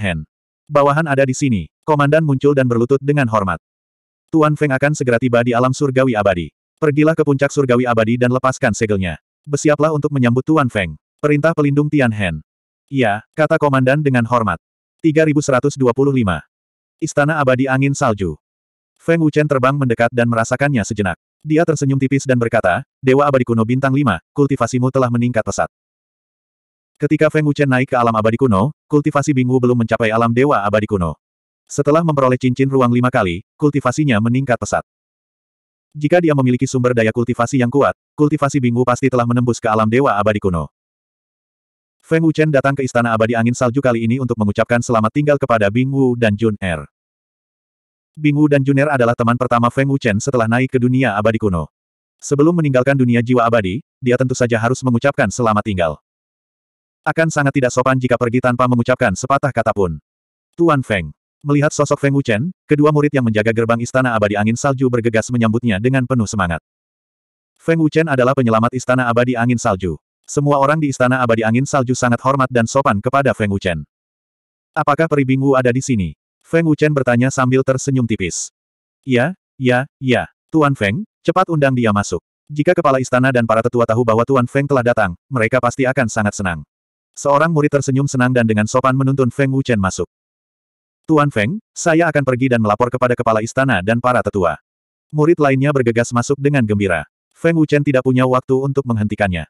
Bawahan ada di sini. Komandan muncul dan berlutut dengan hormat. Tuan Feng akan segera tiba di alam surgawi abadi. Pergilah ke puncak surgawi abadi dan lepaskan segelnya. Bersiaplah untuk menyambut Tuan Feng. Perintah pelindung Tian Iya, kata komandan dengan hormat. 3125. Istana abadi angin salju. Feng Wuchen terbang mendekat dan merasakannya sejenak. Dia tersenyum tipis dan berkata, Dewa Abadi Kuno Bintang 5, kultivasimu telah meningkat pesat. Ketika Feng Wuchen naik ke alam abadi kuno, kultivasi Bingwu belum mencapai alam Dewa Abadi Kuno. Setelah memperoleh cincin ruang lima kali, kultivasinya meningkat pesat. Jika dia memiliki sumber daya kultivasi yang kuat, kultivasi Bingwu pasti telah menembus ke alam Dewa Abadi Kuno. Feng Wuchen datang ke Istana Abadi Angin Salju kali ini untuk mengucapkan selamat tinggal kepada Bing dan Jun Er. Bingu dan Juner adalah teman pertama Feng Wuchen setelah naik ke dunia abadi kuno. Sebelum meninggalkan dunia jiwa abadi, dia tentu saja harus mengucapkan selamat tinggal. Akan sangat tidak sopan jika pergi tanpa mengucapkan sepatah kata pun. Tuan Feng. Melihat sosok Feng Wuchen, kedua murid yang menjaga gerbang istana abadi angin salju bergegas menyambutnya dengan penuh semangat. Feng Wuchen adalah penyelamat istana abadi angin salju. Semua orang di istana abadi angin salju sangat hormat dan sopan kepada Feng Wuchen. Apakah Peri Bingwu ada di sini? Feng Wuchen bertanya sambil tersenyum tipis. Ya, ya, ya, Tuan Feng, cepat undang dia masuk. Jika kepala istana dan para tetua tahu bahwa Tuan Feng telah datang, mereka pasti akan sangat senang. Seorang murid tersenyum senang dan dengan sopan menuntun Feng Wuchen masuk. Tuan Feng, saya akan pergi dan melapor kepada kepala istana dan para tetua. Murid lainnya bergegas masuk dengan gembira. Feng Wuchen tidak punya waktu untuk menghentikannya.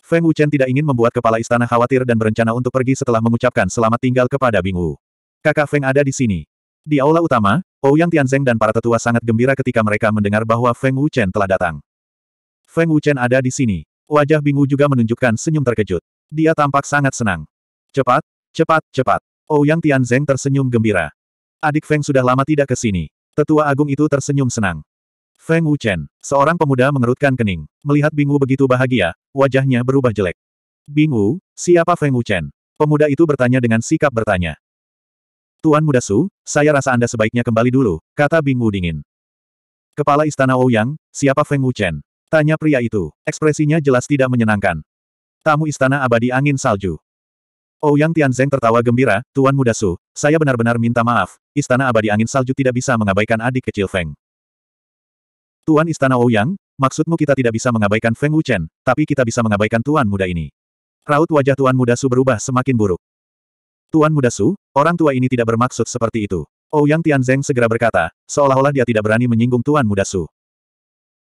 Feng Wuchen tidak ingin membuat kepala istana khawatir dan berencana untuk pergi setelah mengucapkan selamat tinggal kepada Bing Wu. Kakak Feng ada di sini. Di aula utama, Ouyang Tianzeng dan para tetua sangat gembira ketika mereka mendengar bahwa Feng Wuchen telah datang. Feng Wuchen ada di sini. Wajah Bingu juga menunjukkan senyum terkejut. Dia tampak sangat senang. Cepat, cepat, cepat. Ouyang Tianzeng tersenyum gembira. Adik Feng sudah lama tidak ke sini. Tetua agung itu tersenyum senang. Feng Wuchen, seorang pemuda mengerutkan kening. Melihat Bingu begitu bahagia, wajahnya berubah jelek. Bingu, siapa Feng Wuchen? Pemuda itu bertanya dengan sikap bertanya. Tuan Muda Su, saya rasa Anda sebaiknya kembali dulu, kata Bing Wu dingin. Kepala Istana Ouyang, siapa Feng Wuchen? Tanya pria itu. Ekspresinya jelas tidak menyenangkan. Tamu Istana Abadi Angin Salju. Ouyang Tianzeng tertawa gembira, Tuan Muda Su, saya benar-benar minta maaf, Istana Abadi Angin Salju tidak bisa mengabaikan adik kecil Feng. Tuan Istana Ouyang, maksudmu kita tidak bisa mengabaikan Feng Wuchen, tapi kita bisa mengabaikan Tuan Muda ini. Raut wajah Tuan Muda Su berubah semakin buruk. Tuan Muda Su, orang tua ini tidak bermaksud seperti itu. Ouyang oh, Tianzeng segera berkata, seolah-olah dia tidak berani menyinggung Tuan Muda Su.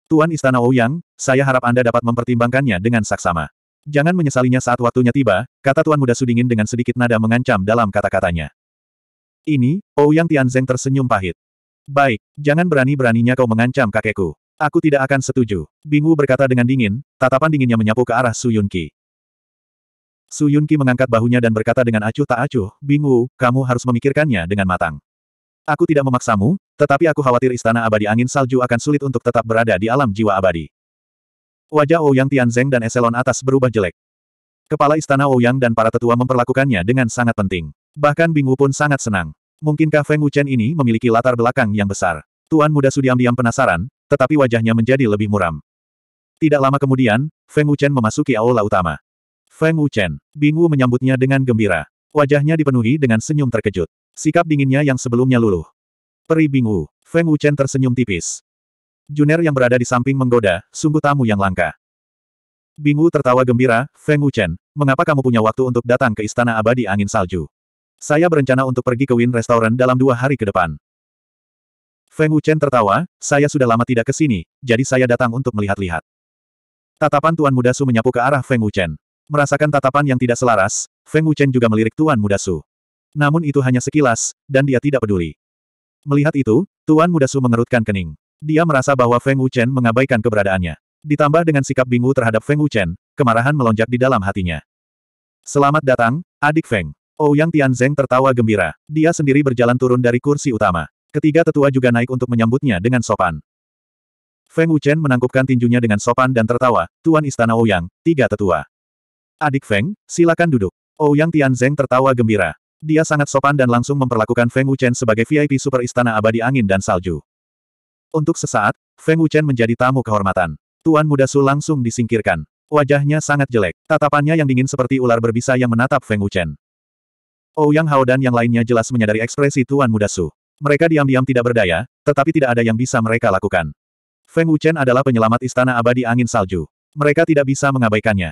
Tuan Istana Ouyang, oh saya harap Anda dapat mempertimbangkannya dengan saksama. Jangan menyesalinya saat waktunya tiba, kata Tuan Muda Su dingin dengan sedikit nada mengancam dalam kata-katanya. Ini, Ouyang oh Tianzeng tersenyum pahit. Baik, jangan berani-beraninya kau mengancam kakekku. Aku tidak akan setuju. Bingwu berkata dengan dingin, tatapan dinginnya menyapu ke arah Su Yunqi. Su Yunqi mengangkat bahunya dan berkata dengan acuh tak acuh, Bingu, kamu harus memikirkannya dengan matang. Aku tidak memaksamu, tetapi aku khawatir istana abadi angin salju akan sulit untuk tetap berada di alam jiwa abadi. Wajah Ouyang Tianzeng dan eselon atas berubah jelek. Kepala istana Ouyang dan para tetua memperlakukannya dengan sangat penting. Bahkan Bingu pun sangat senang. Mungkinkah Feng Wuchen ini memiliki latar belakang yang besar? Tuan muda Su diam-diam penasaran, tetapi wajahnya menjadi lebih muram. Tidak lama kemudian, Feng Wuchen memasuki aula utama. Feng Wuchen, Wu menyambutnya dengan gembira. Wajahnya dipenuhi dengan senyum terkejut. Sikap dinginnya yang sebelumnya luluh. Peri Bing Wu, Feng Wuchen tersenyum tipis. Juner yang berada di samping menggoda, sungguh tamu yang langka. Bing Wu tertawa gembira, Feng Wuchen, mengapa kamu punya waktu untuk datang ke Istana Abadi Angin Salju? Saya berencana untuk pergi ke Win Restaurant dalam dua hari ke depan. Feng Wuchen tertawa, saya sudah lama tidak ke sini, jadi saya datang untuk melihat-lihat. Tatapan Tuan Muda Su menyapu ke arah Feng Wuchen. Merasakan tatapan yang tidak selaras, Feng Wuchen juga melirik Tuan Muda Su. Namun itu hanya sekilas, dan dia tidak peduli. Melihat itu, Tuan Muda Su mengerutkan kening. Dia merasa bahwa Feng Wuchen mengabaikan keberadaannya. Ditambah dengan sikap bingung terhadap Feng Wuchen, kemarahan melonjak di dalam hatinya. Selamat datang, adik Feng. Ouyang oh Tianzeng tertawa gembira. Dia sendiri berjalan turun dari kursi utama. Ketiga tetua juga naik untuk menyambutnya dengan sopan. Feng Wuchen menangkupkan tinjunya dengan sopan dan tertawa, Tuan Istana Ouyang, oh tiga tetua. Adik Feng, silakan duduk. Ouyang oh, Tianzeng tertawa gembira. Dia sangat sopan dan langsung memperlakukan Feng Wuchen sebagai VIP Super Istana Abadi Angin dan Salju. Untuk sesaat, Feng Wuchen menjadi tamu kehormatan. Tuan Muda Su langsung disingkirkan. Wajahnya sangat jelek, tatapannya yang dingin seperti ular berbisa yang menatap Feng Wuchen. Ouyang oh, Hao dan yang lainnya jelas menyadari ekspresi Tuan Muda Su. Mereka diam-diam tidak berdaya, tetapi tidak ada yang bisa mereka lakukan. Feng Wuchen adalah penyelamat Istana Abadi Angin Salju. Mereka tidak bisa mengabaikannya.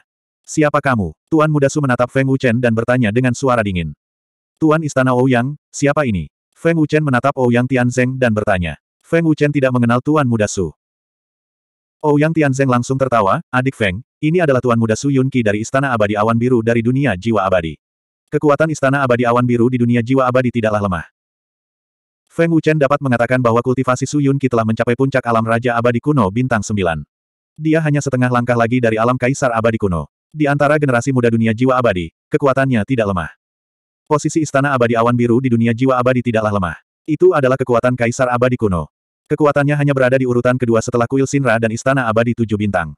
Siapa kamu? Tuan Mudasu menatap Feng Wuchen dan bertanya dengan suara dingin. Tuan Istana Ouyang, siapa ini? Feng Wuchen menatap Ouyang Tianzeng dan bertanya. Feng Wuchen tidak mengenal Tuan Mudasu. Su. Ouyang Tianzeng langsung tertawa, adik Feng, ini adalah Tuan Mudasu Su Yunqi dari Istana Abadi Awan Biru dari dunia jiwa abadi. Kekuatan Istana Abadi Awan Biru di dunia jiwa abadi tidaklah lemah. Feng Wuchen dapat mengatakan bahwa kultivasi Su Yunqi telah mencapai puncak alam Raja Abadi Kuno Bintang 9. Dia hanya setengah langkah lagi dari alam Kaisar Abadi Kuno. Di antara generasi muda dunia jiwa abadi, kekuatannya tidak lemah. Posisi istana abadi awan biru di dunia jiwa abadi tidaklah lemah. Itu adalah kekuatan kaisar abadi kuno. Kekuatannya hanya berada di urutan kedua setelah kuil Sinra dan istana abadi tujuh bintang.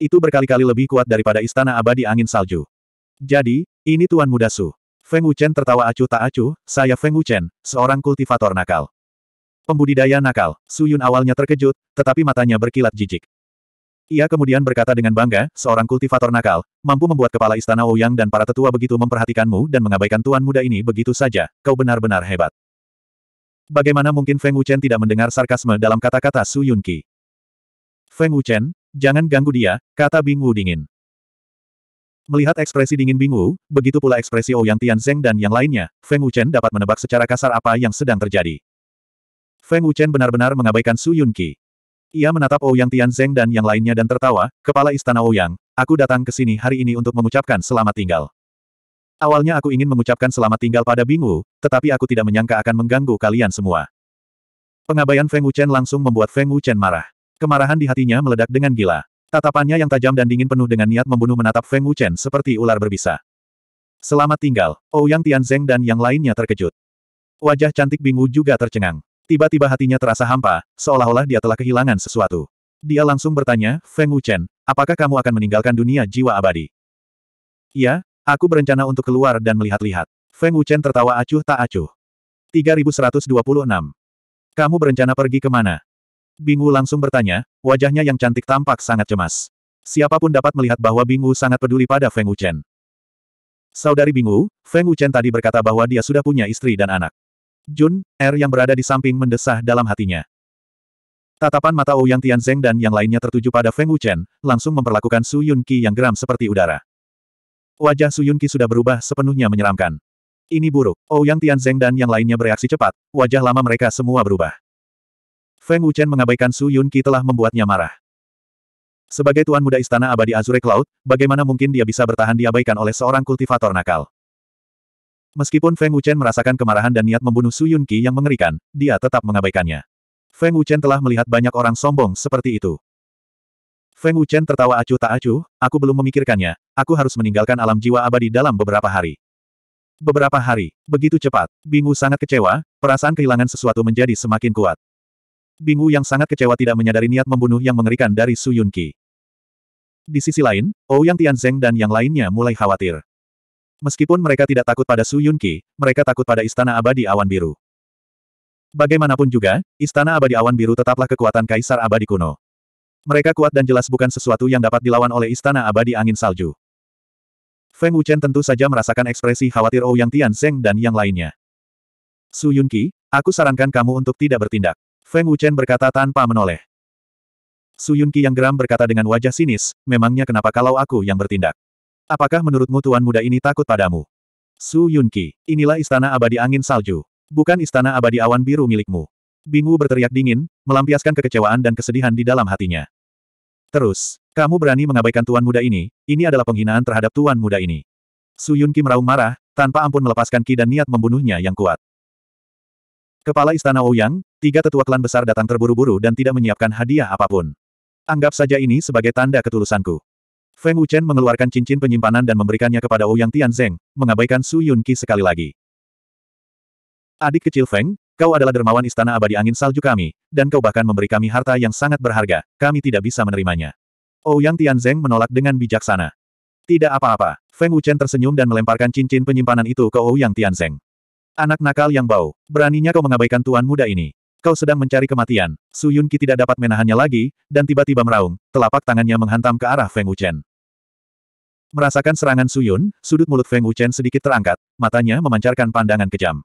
Itu berkali-kali lebih kuat daripada istana abadi angin salju. Jadi, ini Tuan Muda Su. Feng Wuchen tertawa acuh tak acuh, saya Feng Wuchen, seorang kultivator nakal. Pembudidaya nakal, Su Yun awalnya terkejut, tetapi matanya berkilat jijik. Ia kemudian berkata dengan bangga, seorang kultivator nakal, mampu membuat kepala istana Ouyang dan para tetua begitu memperhatikanmu dan mengabaikan tuan muda ini begitu saja, kau benar-benar hebat. Bagaimana mungkin Feng Wuchen tidak mendengar sarkasme dalam kata-kata Su Yunqi? Feng Wuchen, jangan ganggu dia, kata Bing Wu dingin. Melihat ekspresi dingin Bing Wu, begitu pula ekspresi Ouyang Tianzeng dan yang lainnya, Feng Wuchen dapat menebak secara kasar apa yang sedang terjadi. Feng Wuchen benar-benar mengabaikan Su Yunqi. Ia menatap Ouyang Zeng dan yang lainnya dan tertawa, Kepala Istana Ouyang, aku datang ke sini hari ini untuk mengucapkan selamat tinggal. Awalnya aku ingin mengucapkan selamat tinggal pada Bingwu, tetapi aku tidak menyangka akan mengganggu kalian semua. Pengabaian Feng Wuchen langsung membuat Feng Wuchen marah. Kemarahan di hatinya meledak dengan gila. Tatapannya yang tajam dan dingin penuh dengan niat membunuh menatap Feng Wuchen seperti ular berbisa. Selamat tinggal, Ouyang Zeng dan yang lainnya terkejut. Wajah cantik Bingwu juga tercengang. Tiba-tiba hatinya terasa hampa, seolah-olah dia telah kehilangan sesuatu. Dia langsung bertanya, Feng Wuchen, apakah kamu akan meninggalkan dunia jiwa abadi? Ya, aku berencana untuk keluar dan melihat-lihat. Feng Wuchen tertawa acuh tak acuh. 3126. Kamu berencana pergi kemana? Bingu langsung bertanya, wajahnya yang cantik tampak sangat cemas. Siapapun dapat melihat bahwa Bingu sangat peduli pada Feng Wuchen. Saudari Bingu, Feng Wuchen tadi berkata bahwa dia sudah punya istri dan anak. Jun, R yang berada di samping mendesah dalam hatinya. Tatapan mata Ouyang Tianzeng dan yang lainnya tertuju pada Feng Wuchen, langsung memperlakukan Su Yunqi yang geram seperti udara. Wajah Su Yunqi sudah berubah sepenuhnya menyeramkan. Ini buruk. Ouyang Tianzeng dan yang lainnya bereaksi cepat, wajah lama mereka semua berubah. Feng Wuchen mengabaikan Su Yunqi telah membuatnya marah. Sebagai tuan muda istana abadi Azure Cloud, bagaimana mungkin dia bisa bertahan diabaikan oleh seorang kultivator nakal? Meskipun Feng Wuchen merasakan kemarahan dan niat membunuh Su Yunqi yang mengerikan, dia tetap mengabaikannya. Feng Wuchen telah melihat banyak orang sombong seperti itu. Feng Wuchen tertawa acuh tak acuh, aku belum memikirkannya, aku harus meninggalkan alam jiwa abadi dalam beberapa hari. Beberapa hari, begitu cepat, Bingu sangat kecewa, perasaan kehilangan sesuatu menjadi semakin kuat. Bingu yang sangat kecewa tidak menyadari niat membunuh yang mengerikan dari Su Yunqi. Di sisi lain, Ouyang Tianzeng dan yang lainnya mulai khawatir. Meskipun mereka tidak takut pada Su Yun mereka takut pada Istana Abadi Awan Biru. Bagaimanapun juga, Istana Abadi Awan Biru tetaplah kekuatan Kaisar Abadi kuno. Mereka kuat dan jelas bukan sesuatu yang dapat dilawan oleh Istana Abadi Angin Salju. Feng Wuchen tentu saja merasakan ekspresi khawatir Ou oh Yang Tianzeng dan yang lainnya. Su Yun aku sarankan kamu untuk tidak bertindak. Feng Wuchen berkata tanpa menoleh. Su Yun yang geram berkata dengan wajah sinis, memangnya kenapa kalau aku yang bertindak? Apakah menurutmu tuan muda ini takut padamu? Su Yunqi, inilah istana abadi angin salju. Bukan istana abadi awan biru milikmu. Bingu berteriak dingin, melampiaskan kekecewaan dan kesedihan di dalam hatinya. Terus, kamu berani mengabaikan tuan muda ini, ini adalah penghinaan terhadap tuan muda ini. Su Yunqi meraung marah, tanpa ampun melepaskan Ki dan niat membunuhnya yang kuat. Kepala Istana Ouyang, tiga tetua klan besar datang terburu-buru dan tidak menyiapkan hadiah apapun. Anggap saja ini sebagai tanda ketulusanku. Feng Wuchen mengeluarkan cincin penyimpanan dan memberikannya kepada Ouyang Tianzeng, mengabaikan Su Yunqi sekali lagi. Adik kecil Feng, kau adalah dermawan istana abadi angin salju kami, dan kau bahkan memberi kami harta yang sangat berharga, kami tidak bisa menerimanya. Ouyang Tianzeng menolak dengan bijaksana. Tidak apa-apa, Feng Wuchen tersenyum dan melemparkan cincin penyimpanan itu ke Ouyang Tianzeng. Anak nakal yang bau, beraninya kau mengabaikan tuan muda ini. Kau sedang mencari kematian. Su Yunqi tidak dapat menahannya lagi, dan tiba-tiba meraung, telapak tangannya menghantam ke arah Feng Wuchen. Merasakan serangan Suyun, sudut mulut Feng Wuchen sedikit terangkat, matanya memancarkan pandangan kejam.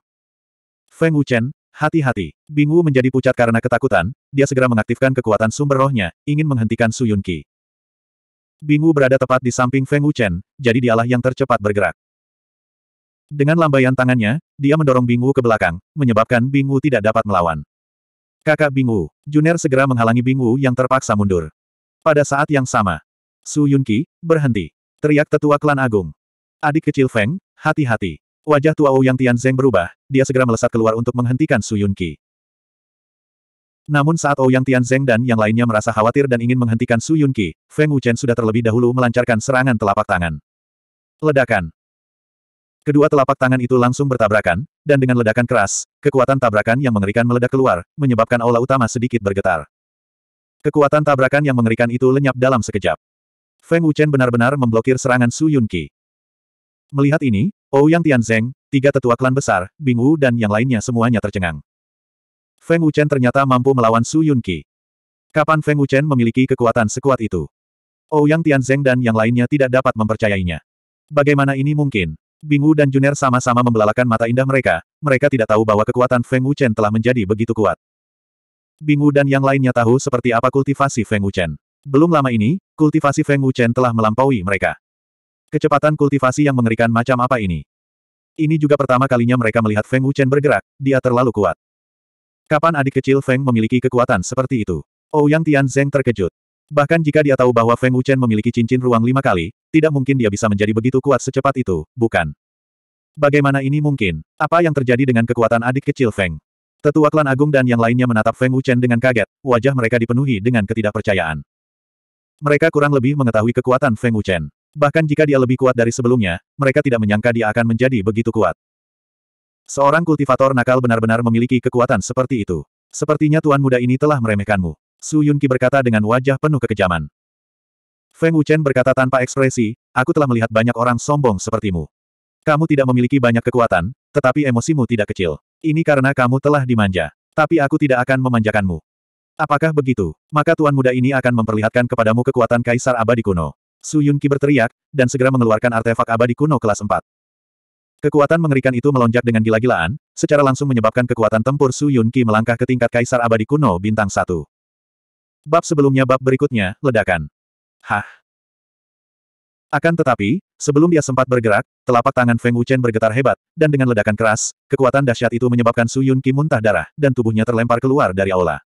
Feng Wuchen, hati-hati. Bing Wu menjadi pucat karena ketakutan, dia segera mengaktifkan kekuatan sumber rohnya, ingin menghentikan Suyun Qi. Wu berada tepat di samping Feng Wuchen, jadi dialah yang tercepat bergerak. Dengan lambaian tangannya, dia mendorong Bing Wu ke belakang, menyebabkan Bing Wu tidak dapat melawan. Kakak Bing Wu, Juner segera menghalangi Bing Wu yang terpaksa mundur. Pada saat yang sama, Su Yun Qi berhenti. Teriak tetua klan agung. Adik kecil Feng, hati-hati. Wajah tua Ouyang Tianzeng berubah, dia segera melesat keluar untuk menghentikan Su Yunqi. Namun saat Ouyang Tianzeng dan yang lainnya merasa khawatir dan ingin menghentikan Su Yunqi, Feng Wuchen sudah terlebih dahulu melancarkan serangan telapak tangan. Ledakan. Kedua telapak tangan itu langsung bertabrakan, dan dengan ledakan keras, kekuatan tabrakan yang mengerikan meledak keluar, menyebabkan aula utama sedikit bergetar. Kekuatan tabrakan yang mengerikan itu lenyap dalam sekejap. Feng Wuchen benar-benar memblokir serangan Su Yunqi. Melihat ini, Ouyang Tianzeng, tiga tetua klan besar, Bing Wu dan yang lainnya semuanya tercengang. Feng Wuchen ternyata mampu melawan Su Yunqi. Kapan Feng Wuchen memiliki kekuatan sekuat itu? Ouyang Tianzeng dan yang lainnya tidak dapat mempercayainya. Bagaimana ini mungkin? Bing Wu dan Juner sama-sama membelalakan mata indah mereka, mereka tidak tahu bahwa kekuatan Feng Wuchen telah menjadi begitu kuat. Bing Wu dan yang lainnya tahu seperti apa kultivasi Feng Wuchen. Belum lama ini, kultivasi Feng Wuchen telah melampaui mereka. Kecepatan kultivasi yang mengerikan macam apa ini? Ini juga pertama kalinya mereka melihat Feng Wuchen bergerak, dia terlalu kuat. Kapan adik kecil Feng memiliki kekuatan seperti itu? Ouyang oh, Tianzeng terkejut. Bahkan jika dia tahu bahwa Feng Wuchen memiliki cincin ruang lima kali, tidak mungkin dia bisa menjadi begitu kuat secepat itu, bukan? Bagaimana ini mungkin? Apa yang terjadi dengan kekuatan adik kecil Feng? Tetua klan agung dan yang lainnya menatap Feng Wuchen dengan kaget, wajah mereka dipenuhi dengan ketidakpercayaan. Mereka kurang lebih mengetahui kekuatan Feng Wuchen. Bahkan jika dia lebih kuat dari sebelumnya, mereka tidak menyangka dia akan menjadi begitu kuat. Seorang kultivator nakal benar-benar memiliki kekuatan seperti itu. Sepertinya tuan muda ini telah meremehkanmu. Su Yunqi berkata dengan wajah penuh kekejaman. Feng Wuchen berkata tanpa ekspresi, aku telah melihat banyak orang sombong sepertimu. Kamu tidak memiliki banyak kekuatan, tetapi emosimu tidak kecil. Ini karena kamu telah dimanja. Tapi aku tidak akan memanjakanmu. Apakah begitu? Maka tuan muda ini akan memperlihatkan kepadamu kekuatan kaisar abadi kuno. Su Yunqi berteriak, dan segera mengeluarkan artefak abadi kuno kelas 4. Kekuatan mengerikan itu melonjak dengan gila-gilaan, secara langsung menyebabkan kekuatan tempur Su Yunqi melangkah ke tingkat kaisar abadi kuno bintang 1. Bab sebelumnya bab berikutnya, ledakan. Hah. Akan tetapi, sebelum dia sempat bergerak, telapak tangan Feng Wuchen bergetar hebat, dan dengan ledakan keras, kekuatan dahsyat itu menyebabkan Su Yunqi muntah darah, dan tubuhnya terlempar keluar dari aula.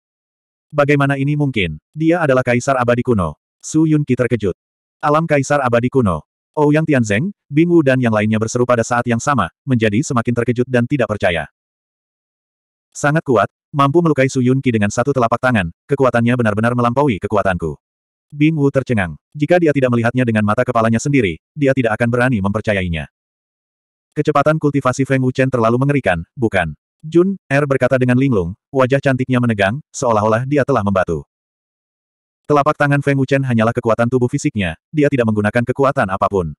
Bagaimana ini mungkin? Dia adalah kaisar abadi kuno. Su Yun terkejut. Alam kaisar abadi kuno. Ouyang oh, Yang Tianzeng, Bing Wu dan yang lainnya berseru pada saat yang sama, menjadi semakin terkejut dan tidak percaya. Sangat kuat, mampu melukai Su Yun dengan satu telapak tangan, kekuatannya benar-benar melampaui kekuatanku. Bing Wu tercengang. Jika dia tidak melihatnya dengan mata kepalanya sendiri, dia tidak akan berani mempercayainya. Kecepatan kultivasi Feng Wu Chen terlalu mengerikan, bukan? Jun, Er berkata dengan linglung, wajah cantiknya menegang, seolah-olah dia telah membatu. Telapak tangan Feng Wuchen hanyalah kekuatan tubuh fisiknya, dia tidak menggunakan kekuatan apapun.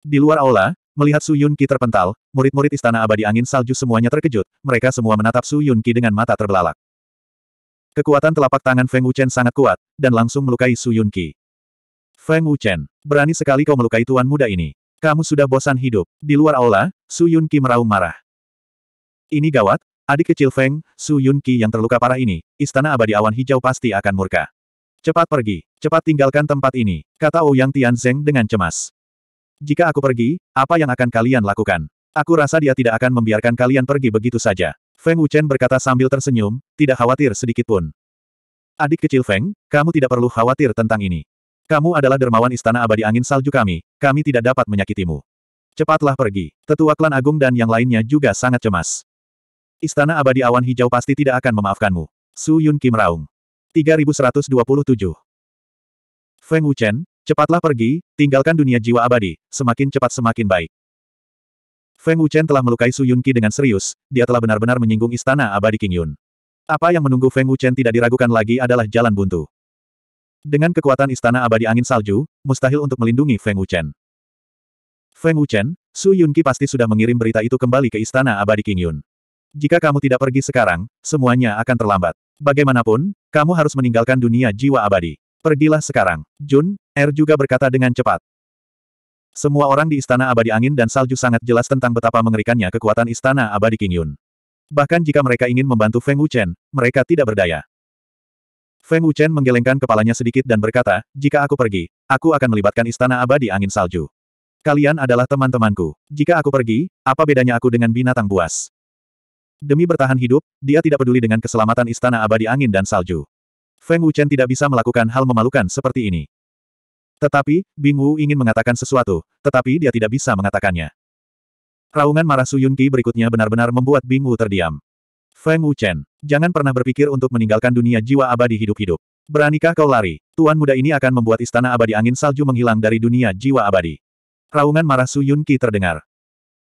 Di luar aula, melihat Su Yun Qi terpental, murid-murid istana abadi angin salju semuanya terkejut, mereka semua menatap Su Yun Qi dengan mata terbelalak. Kekuatan telapak tangan Feng Wuchen sangat kuat, dan langsung melukai Su Yun Qi. Feng Wuchen, berani sekali kau melukai tuan muda ini. Kamu sudah bosan hidup. Di luar aula, Su Yun Qi meraung marah. Ini gawat, adik kecil Feng, Su Yun yang terluka parah ini, istana abadi awan hijau pasti akan murka. Cepat pergi, cepat tinggalkan tempat ini, kata Ouyang Tianzeng dengan cemas. Jika aku pergi, apa yang akan kalian lakukan? Aku rasa dia tidak akan membiarkan kalian pergi begitu saja. Feng Wuchen berkata sambil tersenyum, tidak khawatir sedikit pun. Adik kecil Feng, kamu tidak perlu khawatir tentang ini. Kamu adalah dermawan istana abadi angin salju kami, kami tidak dapat menyakitimu. Cepatlah pergi. Tetua klan agung dan yang lainnya juga sangat cemas. Istana abadi awan hijau pasti tidak akan memaafkanmu. Su Yun Kim Raung. 3127. Feng Wuchen, cepatlah pergi, tinggalkan dunia jiwa abadi, semakin cepat semakin baik. Feng Wuchen telah melukai Su Yun Ki dengan serius, dia telah benar-benar menyinggung istana abadi King Yun. Apa yang menunggu Feng Wuchen tidak diragukan lagi adalah jalan buntu. Dengan kekuatan istana abadi angin salju, mustahil untuk melindungi Feng Wuchen. Feng Wuchen, Su Yun Qi pasti sudah mengirim berita itu kembali ke istana abadi King Yun. Jika kamu tidak pergi sekarang, semuanya akan terlambat. Bagaimanapun, kamu harus meninggalkan dunia jiwa abadi. Pergilah sekarang. Jun, Er juga berkata dengan cepat. Semua orang di Istana Abadi Angin dan Salju sangat jelas tentang betapa mengerikannya kekuatan Istana Abadi King Yun. Bahkan jika mereka ingin membantu Feng Wuchen, mereka tidak berdaya. Feng Wuchen menggelengkan kepalanya sedikit dan berkata, jika aku pergi, aku akan melibatkan Istana Abadi Angin Salju. Kalian adalah teman-temanku. Jika aku pergi, apa bedanya aku dengan binatang buas? Demi bertahan hidup, dia tidak peduli dengan keselamatan istana abadi angin dan salju. Feng Wuchen tidak bisa melakukan hal memalukan seperti ini. Tetapi, Bing Wu ingin mengatakan sesuatu, tetapi dia tidak bisa mengatakannya. Raungan marah Su Yun berikutnya benar-benar membuat Bing Wu terdiam. Feng Wuchen, jangan pernah berpikir untuk meninggalkan dunia jiwa abadi hidup-hidup. Beranikah kau lari? Tuan muda ini akan membuat istana abadi angin salju menghilang dari dunia jiwa abadi. Raungan marah Su Yun terdengar.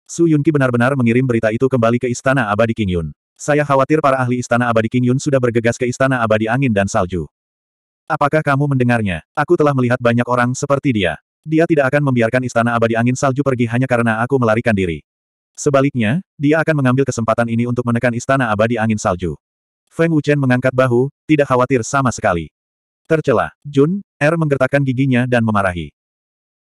Su Yunqi benar-benar mengirim berita itu kembali ke Istana Abadi King Yun. Saya khawatir para ahli Istana Abadi King Yun sudah bergegas ke Istana Abadi Angin dan Salju. Apakah kamu mendengarnya? Aku telah melihat banyak orang seperti dia. Dia tidak akan membiarkan Istana Abadi Angin Salju pergi hanya karena aku melarikan diri. Sebaliknya, dia akan mengambil kesempatan ini untuk menekan Istana Abadi Angin Salju. Feng Wuchen mengangkat bahu, tidak khawatir sama sekali. Tercela, Jun, Er menggertakkan giginya dan memarahi.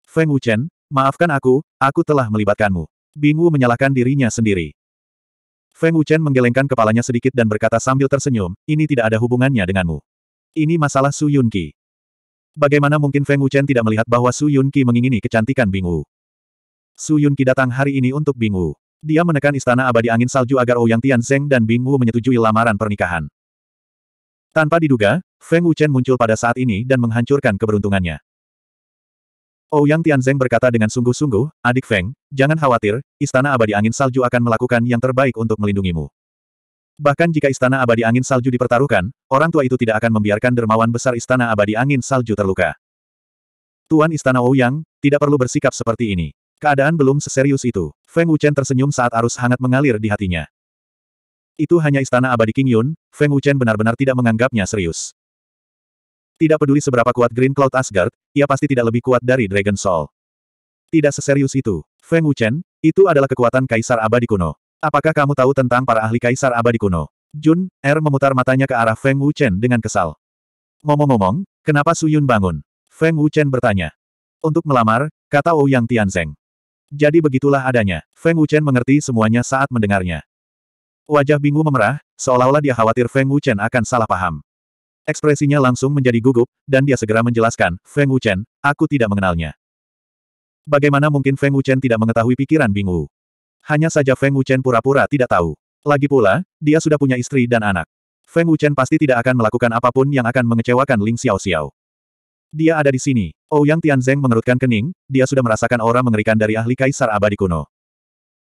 Feng Wuchen, maafkan aku, aku telah melibatkanmu. Bingu menyalahkan dirinya sendiri. Feng Wuchen menggelengkan kepalanya sedikit dan berkata sambil tersenyum, ini tidak ada hubungannya denganmu. Ini masalah Su Yun Bagaimana mungkin Feng Wuchen tidak melihat bahwa Su Yun mengingini kecantikan Bingu? Su Yun datang hari ini untuk Bingu. Dia menekan istana abadi angin salju agar Ouyang Tianzeng dan Bingu menyetujui lamaran pernikahan. Tanpa diduga, Feng Wuchen muncul pada saat ini dan menghancurkan keberuntungannya. Ouyang Tianzeng berkata dengan sungguh-sungguh, adik Feng, jangan khawatir, istana abadi angin salju akan melakukan yang terbaik untuk melindungimu. Bahkan jika istana abadi angin salju dipertaruhkan, orang tua itu tidak akan membiarkan dermawan besar istana abadi angin salju terluka. Tuan istana Ouyang, tidak perlu bersikap seperti ini. Keadaan belum seserius itu. Feng Wuchen tersenyum saat arus hangat mengalir di hatinya. Itu hanya istana abadi King Yun, Feng Wuchen benar-benar tidak menganggapnya serius. Tidak peduli seberapa kuat Green Cloud Asgard, ia pasti tidak lebih kuat dari Dragon Soul. Tidak seserius itu. Feng Wuchen, itu adalah kekuatan Kaisar Abadi kuno. Apakah kamu tahu tentang para ahli Kaisar Abadi kuno? Jun, Er memutar matanya ke arah Feng Wuchen dengan kesal. Ngomong-ngomong, kenapa Su Yun bangun? Feng Wuchen bertanya. Untuk melamar, kata Ouyang Tianzeng. Jadi begitulah adanya. Feng Wuchen mengerti semuanya saat mendengarnya. Wajah bingung memerah, seolah-olah dia khawatir Feng Wuchen akan salah paham. Ekspresinya langsung menjadi gugup, dan dia segera menjelaskan, Feng Wuchen, aku tidak mengenalnya. Bagaimana mungkin Feng Wuchen tidak mengetahui pikiran Bing Wu? Hanya saja Feng Wuchen pura-pura tidak tahu. Lagi pula, dia sudah punya istri dan anak. Feng Wuchen pasti tidak akan melakukan apapun yang akan mengecewakan Ling Xiao Xiao. Dia ada di sini. Ouyang oh, Tianzeng mengerutkan kening, dia sudah merasakan aura mengerikan dari ahli kaisar abadi kuno.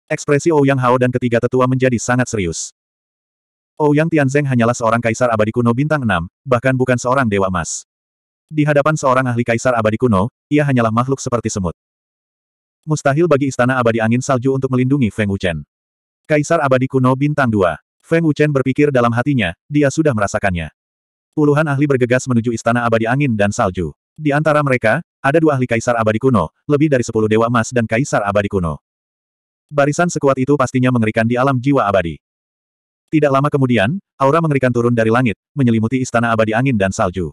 Ekspresi Ouyang oh Hao dan ketiga tetua menjadi sangat serius. Ouyang oh, Tianzeng hanyalah seorang kaisar abadi kuno bintang 6, bahkan bukan seorang dewa emas. Di hadapan seorang ahli kaisar abadi kuno, ia hanyalah makhluk seperti semut. Mustahil bagi istana abadi angin salju untuk melindungi Feng Wuchen. Kaisar abadi kuno bintang 2. Feng Wuchen berpikir dalam hatinya, dia sudah merasakannya. Puluhan ahli bergegas menuju istana abadi angin dan salju. Di antara mereka, ada dua ahli kaisar abadi kuno, lebih dari sepuluh dewa emas dan kaisar abadi kuno. Barisan sekuat itu pastinya mengerikan di alam jiwa abadi. Tidak lama kemudian, aura mengerikan turun dari langit, menyelimuti istana abadi angin dan salju.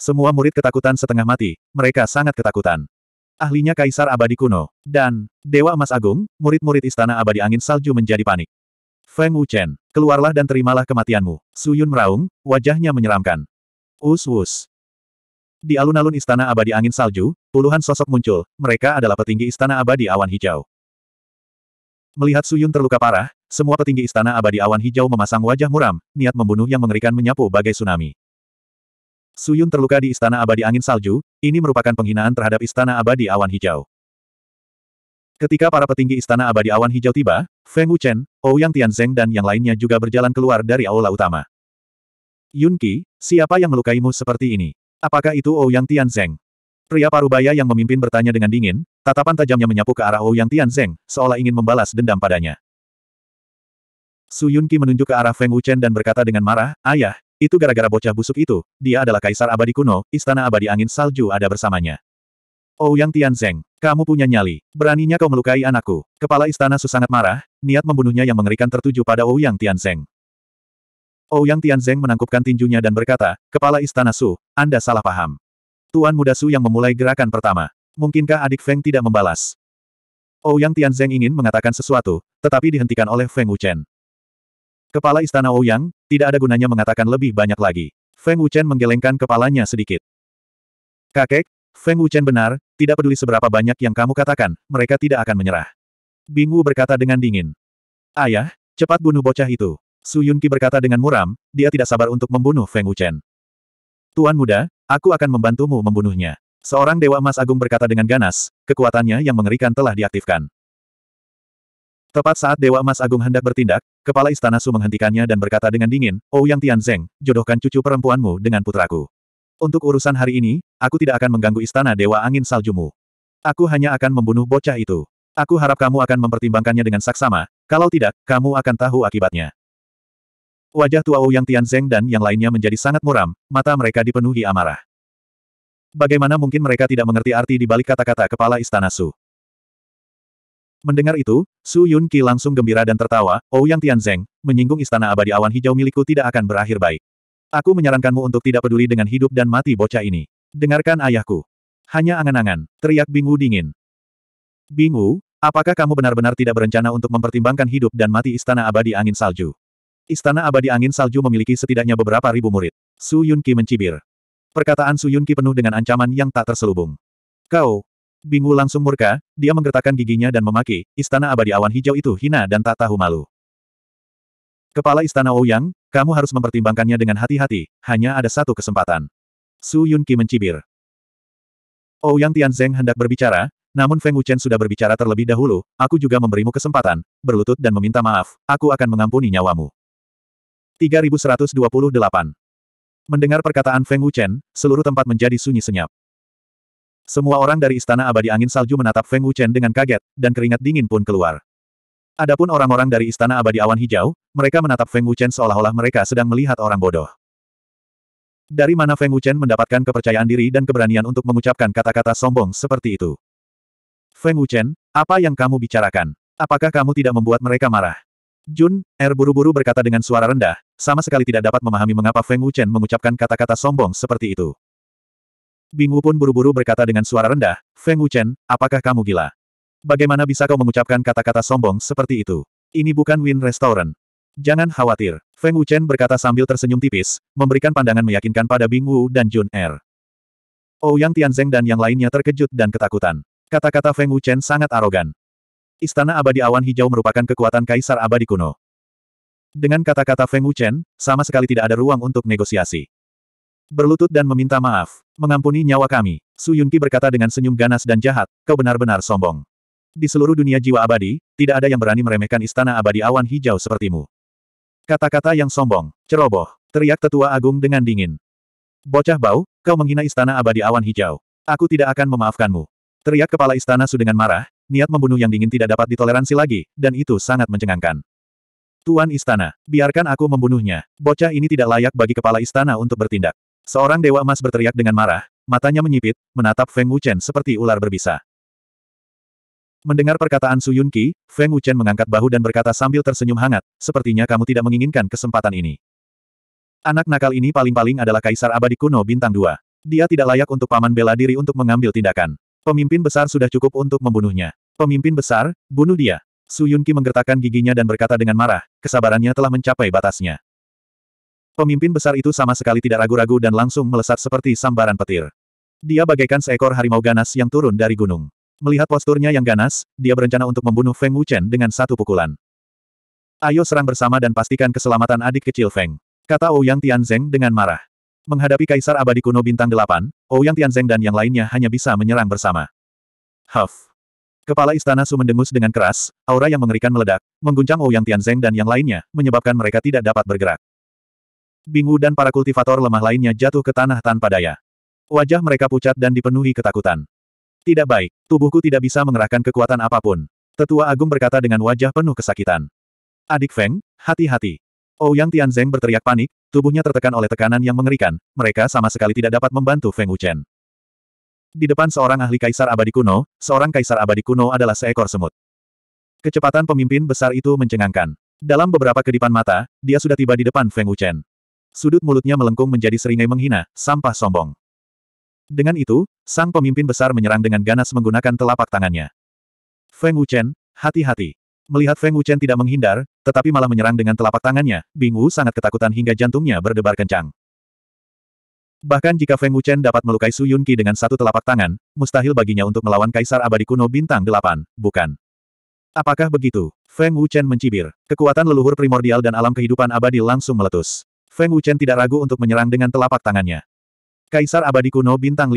Semua murid ketakutan setengah mati, mereka sangat ketakutan. Ahlinya Kaisar Abadi Kuno, dan Dewa Emas Agung, murid-murid istana abadi angin salju menjadi panik. Feng Wuchen, keluarlah dan terimalah kematianmu. Su Yun meraung, wajahnya menyeramkan. Us wus. Di alun-alun istana abadi angin salju, puluhan sosok muncul, mereka adalah petinggi istana abadi awan hijau. Melihat Suyun terluka parah, semua petinggi istana abadi awan hijau memasang wajah muram, niat membunuh yang mengerikan menyapu bagai tsunami. Suyun terluka di istana abadi angin salju, ini merupakan penghinaan terhadap istana abadi awan hijau. Ketika para petinggi istana abadi awan hijau tiba, Feng Wuchen, Ouyang Tianzeng dan yang lainnya juga berjalan keluar dari aula utama. Yunqi, siapa yang melukaimu seperti ini? Apakah itu Ouyang Tianzeng? Pria parubaya yang memimpin bertanya dengan dingin, tatapan tajamnya menyapu ke arah Ouyang Tianzeng, seolah ingin membalas dendam padanya. Su Yunqi menunjuk ke arah Feng Wuchen dan berkata dengan marah, Ayah, itu gara-gara bocah busuk itu, dia adalah kaisar abadi kuno, istana abadi angin salju ada bersamanya. Oh Yang Tianzeng, kamu punya nyali. Beraninya kau melukai anakku. Kepala istana Su sangat marah, niat membunuhnya yang mengerikan tertuju pada Oh Yang Tianzeng. Oh Yang Tianzeng menangkupkan tinjunya dan berkata, Kepala istana Su, Anda salah paham. Tuan muda Su yang memulai gerakan pertama. Mungkinkah adik Feng tidak membalas? Oh Yang Tianzeng ingin mengatakan sesuatu, tetapi dihentikan oleh Feng Wuchen. Kepala Istana Ouyang, tidak ada gunanya mengatakan lebih banyak lagi. Feng Wuchen menggelengkan kepalanya sedikit. Kakek, Feng Wuchen benar, tidak peduli seberapa banyak yang kamu katakan, mereka tidak akan menyerah. Bingwu berkata dengan dingin. Ayah, cepat bunuh bocah itu. Su Yunqi berkata dengan muram, dia tidak sabar untuk membunuh Feng Wuchen. Tuan muda, aku akan membantumu membunuhnya. Seorang Dewa Emas Agung berkata dengan ganas, kekuatannya yang mengerikan telah diaktifkan. Tepat saat Dewa Emas Agung hendak bertindak, Kepala Istana Su menghentikannya dan berkata dengan dingin, Oh Yang Tianzeng, jodohkan cucu perempuanmu dengan putraku. Untuk urusan hari ini, aku tidak akan mengganggu Istana Dewa Angin Saljumu. Aku hanya akan membunuh bocah itu. Aku harap kamu akan mempertimbangkannya dengan saksama, kalau tidak, kamu akan tahu akibatnya. Wajah tua Ouyang Tianzeng dan yang lainnya menjadi sangat muram, mata mereka dipenuhi amarah. Bagaimana mungkin mereka tidak mengerti arti di balik kata-kata kepala istana Su? Mendengar itu, Su Yun Qi langsung gembira dan tertawa, Oh Yang Tianzeng, menyinggung istana abadi awan hijau milikku tidak akan berakhir baik. Aku menyarankanmu untuk tidak peduli dengan hidup dan mati bocah ini. Dengarkan ayahku. Hanya angan-angan, teriak Bingu dingin. Bingu, apakah kamu benar-benar tidak berencana untuk mempertimbangkan hidup dan mati istana abadi angin salju? Istana abadi angin salju memiliki setidaknya beberapa ribu murid. Su Yun Qi mencibir. Perkataan Su Yun Qi penuh dengan ancaman yang tak terselubung. Kau, Bingu langsung murka, dia menggertakkan giginya dan memaki, istana abadi awan hijau itu hina dan tak tahu malu. Kepala istana Ouyang, kamu harus mempertimbangkannya dengan hati-hati, hanya ada satu kesempatan. Su Yunqi mencibir. Ouyang Tianzeng hendak berbicara, namun Feng Wuchen sudah berbicara terlebih dahulu, aku juga memberimu kesempatan, berlutut dan meminta maaf, aku akan mengampuni nyawamu. 3128 Mendengar perkataan Feng Wuchen, seluruh tempat menjadi sunyi senyap. Semua orang dari Istana Abadi Angin Salju menatap Feng Wuchen dengan kaget, dan keringat dingin pun keluar. Adapun orang-orang dari Istana Abadi Awan Hijau, mereka menatap Feng Wuchen seolah-olah mereka sedang melihat orang bodoh. Dari mana Feng Wuchen mendapatkan kepercayaan diri dan keberanian untuk mengucapkan kata-kata sombong seperti itu? Feng Wuchen, apa yang kamu bicarakan? Apakah kamu tidak membuat mereka marah? Jun, Er buru-buru berkata dengan suara rendah, sama sekali tidak dapat memahami mengapa Feng Wuchen mengucapkan kata-kata sombong seperti itu. Bingwu pun buru-buru berkata dengan suara rendah, Feng Wuchen, apakah kamu gila? Bagaimana bisa kau mengucapkan kata-kata sombong seperti itu? Ini bukan Win Restaurant. Jangan khawatir, Feng Wuchen berkata sambil tersenyum tipis, memberikan pandangan meyakinkan pada Bingwu dan Jun Er. Oh Yang Tianzeng dan yang lainnya terkejut dan ketakutan. Kata-kata Feng Wuchen sangat arogan. Istana abadi awan hijau merupakan kekuatan kaisar abadi kuno. Dengan kata-kata Feng Wuchen, sama sekali tidak ada ruang untuk negosiasi. Berlutut dan meminta maaf. Mengampuni nyawa kami. Su Yunqi berkata dengan senyum ganas dan jahat, kau benar-benar sombong. Di seluruh dunia jiwa abadi, tidak ada yang berani meremehkan istana abadi awan hijau sepertimu. Kata-kata yang sombong, ceroboh, teriak tetua agung dengan dingin. Bocah bau, kau menghina istana abadi awan hijau. Aku tidak akan memaafkanmu. Teriak kepala istana Su dengan marah, niat membunuh yang dingin tidak dapat ditoleransi lagi, dan itu sangat mencengangkan. Tuan istana, biarkan aku membunuhnya. Bocah ini tidak layak bagi kepala istana untuk bertindak. Seorang dewa emas berteriak dengan marah, matanya menyipit, menatap Feng Wuchen seperti ular berbisa. Mendengar perkataan Su Yunqi, Feng Wuchen mengangkat bahu dan berkata sambil tersenyum hangat, sepertinya kamu tidak menginginkan kesempatan ini. Anak nakal ini paling-paling adalah kaisar abadi kuno bintang dua. Dia tidak layak untuk paman bela diri untuk mengambil tindakan. Pemimpin besar sudah cukup untuk membunuhnya. Pemimpin besar, bunuh dia. Su Yunqi menggertakkan giginya dan berkata dengan marah, kesabarannya telah mencapai batasnya. Pemimpin besar itu sama sekali tidak ragu-ragu dan langsung melesat seperti sambaran petir. Dia bagaikan seekor harimau ganas yang turun dari gunung. Melihat posturnya yang ganas, dia berencana untuk membunuh Feng Wuchen dengan satu pukulan. Ayo serang bersama dan pastikan keselamatan adik kecil Feng. Kata Ouyang Tianzeng dengan marah. Menghadapi Kaisar Abadi Kuno Bintang Delapan, Ouyang Tianzeng dan yang lainnya hanya bisa menyerang bersama. Huff. Kepala istana Su mendengus dengan keras, aura yang mengerikan meledak, mengguncang Ouyang Tianzeng dan yang lainnya, menyebabkan mereka tidak dapat bergerak. Bingu dan para kultivator lemah lainnya jatuh ke tanah tanpa daya. Wajah mereka pucat dan dipenuhi ketakutan. Tidak baik, tubuhku tidak bisa mengerahkan kekuatan apapun. Tetua Agung berkata dengan wajah penuh kesakitan. Adik Feng, hati-hati. Ouyang oh, Tianzeng berteriak panik, tubuhnya tertekan oleh tekanan yang mengerikan, mereka sama sekali tidak dapat membantu Feng Wuchen. Di depan seorang ahli kaisar abadi kuno, seorang kaisar abadi kuno adalah seekor semut. Kecepatan pemimpin besar itu mencengangkan. Dalam beberapa kedipan mata, dia sudah tiba di depan Feng Wuchen. Sudut mulutnya melengkung menjadi seringai menghina, sampah sombong. Dengan itu, sang pemimpin besar menyerang dengan ganas menggunakan telapak tangannya. Feng Wuchen, hati-hati. Melihat Feng Wuchen tidak menghindar, tetapi malah menyerang dengan telapak tangannya, Bing Wu sangat ketakutan hingga jantungnya berdebar kencang. Bahkan jika Feng Wuchen dapat melukai Su Yunqi dengan satu telapak tangan, mustahil baginya untuk melawan Kaisar Abadi Kuno Bintang 8, bukan? Apakah begitu? Feng Wuchen mencibir. Kekuatan leluhur primordial dan alam kehidupan abadi langsung meletus. Feng Wuchen tidak ragu untuk menyerang dengan telapak tangannya. Kaisar abadi kuno bintang 5.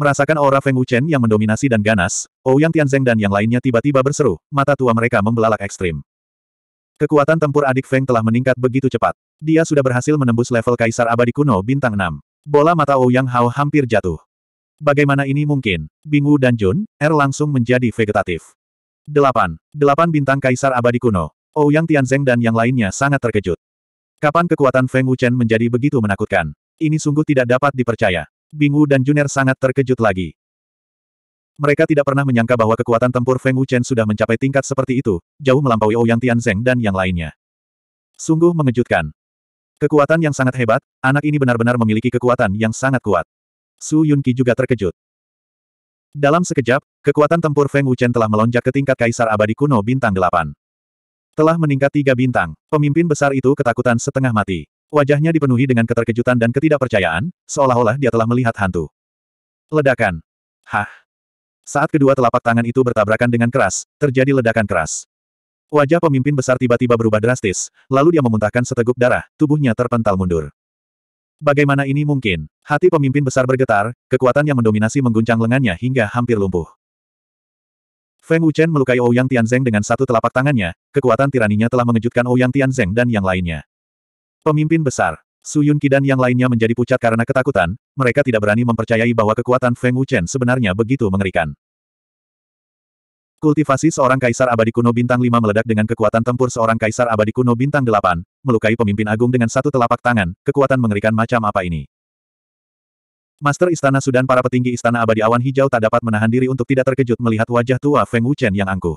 Merasakan aura Feng Wuchen yang mendominasi dan ganas, Ouyang Tianzeng dan yang lainnya tiba-tiba berseru, mata tua mereka membelalak ekstrim. Kekuatan tempur adik Feng telah meningkat begitu cepat. Dia sudah berhasil menembus level Kaisar abadi kuno bintang 6. Bola mata Ouyang Hao hampir jatuh. Bagaimana ini mungkin? Wu dan Jun, Er langsung menjadi vegetatif. 8. 8 bintang Kaisar abadi kuno. Ouyang Tianzeng dan yang lainnya sangat terkejut. Kapan kekuatan Feng Wuchen menjadi begitu menakutkan? Ini sungguh tidak dapat dipercaya. Bingu dan Juner sangat terkejut lagi. Mereka tidak pernah menyangka bahwa kekuatan tempur Feng Wuchen sudah mencapai tingkat seperti itu, jauh melampaui Ouyang Tianzeng dan yang lainnya. Sungguh mengejutkan. Kekuatan yang sangat hebat, anak ini benar-benar memiliki kekuatan yang sangat kuat. Su Yunqi juga terkejut. Dalam sekejap, kekuatan tempur Feng Wuchen telah melonjak ke tingkat Kaisar Abadi Kuno Bintang 8. Telah meningkat tiga bintang, pemimpin besar itu ketakutan setengah mati. Wajahnya dipenuhi dengan keterkejutan dan ketidakpercayaan, seolah-olah dia telah melihat hantu. Ledakan. Hah. Saat kedua telapak tangan itu bertabrakan dengan keras, terjadi ledakan keras. Wajah pemimpin besar tiba-tiba berubah drastis, lalu dia memuntahkan seteguk darah, tubuhnya terpental mundur. Bagaimana ini mungkin? Hati pemimpin besar bergetar, kekuatan yang mendominasi mengguncang lengannya hingga hampir lumpuh. Feng Wuchen melukai Ouyang Tianzeng dengan satu telapak tangannya, kekuatan tiraninya telah mengejutkan Ouyang Tianzeng dan yang lainnya. Pemimpin besar, Su Yunqi dan yang lainnya menjadi pucat karena ketakutan, mereka tidak berani mempercayai bahwa kekuatan Feng Wuchen sebenarnya begitu mengerikan. Kultivasi seorang kaisar abadi kuno bintang 5 meledak dengan kekuatan tempur seorang kaisar abadi kuno bintang 8, melukai pemimpin agung dengan satu telapak tangan, kekuatan mengerikan macam apa ini. Master Istana Sudan para petinggi Istana Abadi Awan Hijau tak dapat menahan diri untuk tidak terkejut melihat wajah tua Feng Wuchen yang angkuh.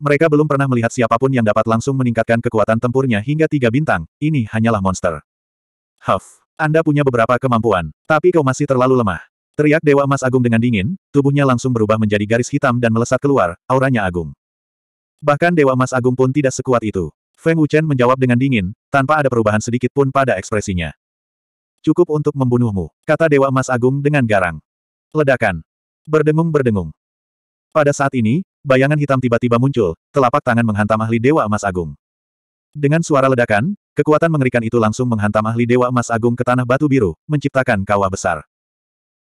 Mereka belum pernah melihat siapapun yang dapat langsung meningkatkan kekuatan tempurnya hingga tiga bintang, ini hanyalah monster. Huff, Anda punya beberapa kemampuan, tapi kau masih terlalu lemah. Teriak Dewa Emas Agung dengan dingin, tubuhnya langsung berubah menjadi garis hitam dan melesat keluar, auranya agung. Bahkan Dewa Emas Agung pun tidak sekuat itu. Feng Wuchen menjawab dengan dingin, tanpa ada perubahan sedikit pun pada ekspresinya. Cukup untuk membunuhmu, kata Dewa Emas Agung dengan garang. Ledakan. Berdengung-berdengung. Pada saat ini, bayangan hitam tiba-tiba muncul, telapak tangan menghantam ahli Dewa Emas Agung. Dengan suara ledakan, kekuatan mengerikan itu langsung menghantam ahli Dewa Emas Agung ke tanah batu biru, menciptakan kawah besar.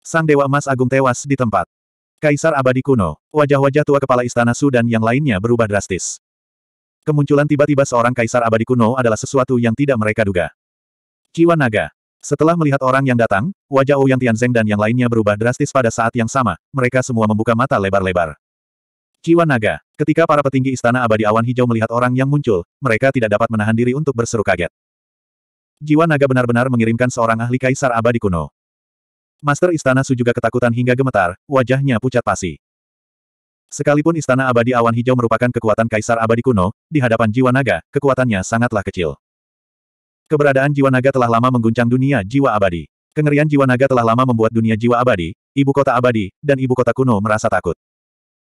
Sang Dewa Emas Agung tewas di tempat. Kaisar abadi kuno, wajah-wajah tua kepala istana Su dan yang lainnya berubah drastis. Kemunculan tiba-tiba seorang kaisar abadi kuno adalah sesuatu yang tidak mereka duga. Ciwanaga. naga. Setelah melihat orang yang datang, wajah Ouyang Tianzeng dan yang lainnya berubah drastis pada saat yang sama, mereka semua membuka mata lebar-lebar. Jiwa naga. Ketika para petinggi istana abadi awan hijau melihat orang yang muncul, mereka tidak dapat menahan diri untuk berseru kaget. Jiwa naga benar-benar mengirimkan seorang ahli kaisar abadi kuno. Master istana Su juga ketakutan hingga gemetar, wajahnya pucat pasi. Sekalipun istana abadi awan hijau merupakan kekuatan kaisar abadi kuno, di hadapan jiwa naga, kekuatannya sangatlah kecil. Keberadaan jiwa naga telah lama mengguncang dunia jiwa abadi. Kengerian jiwa naga telah lama membuat dunia jiwa abadi, ibu kota abadi, dan ibu kota kuno merasa takut.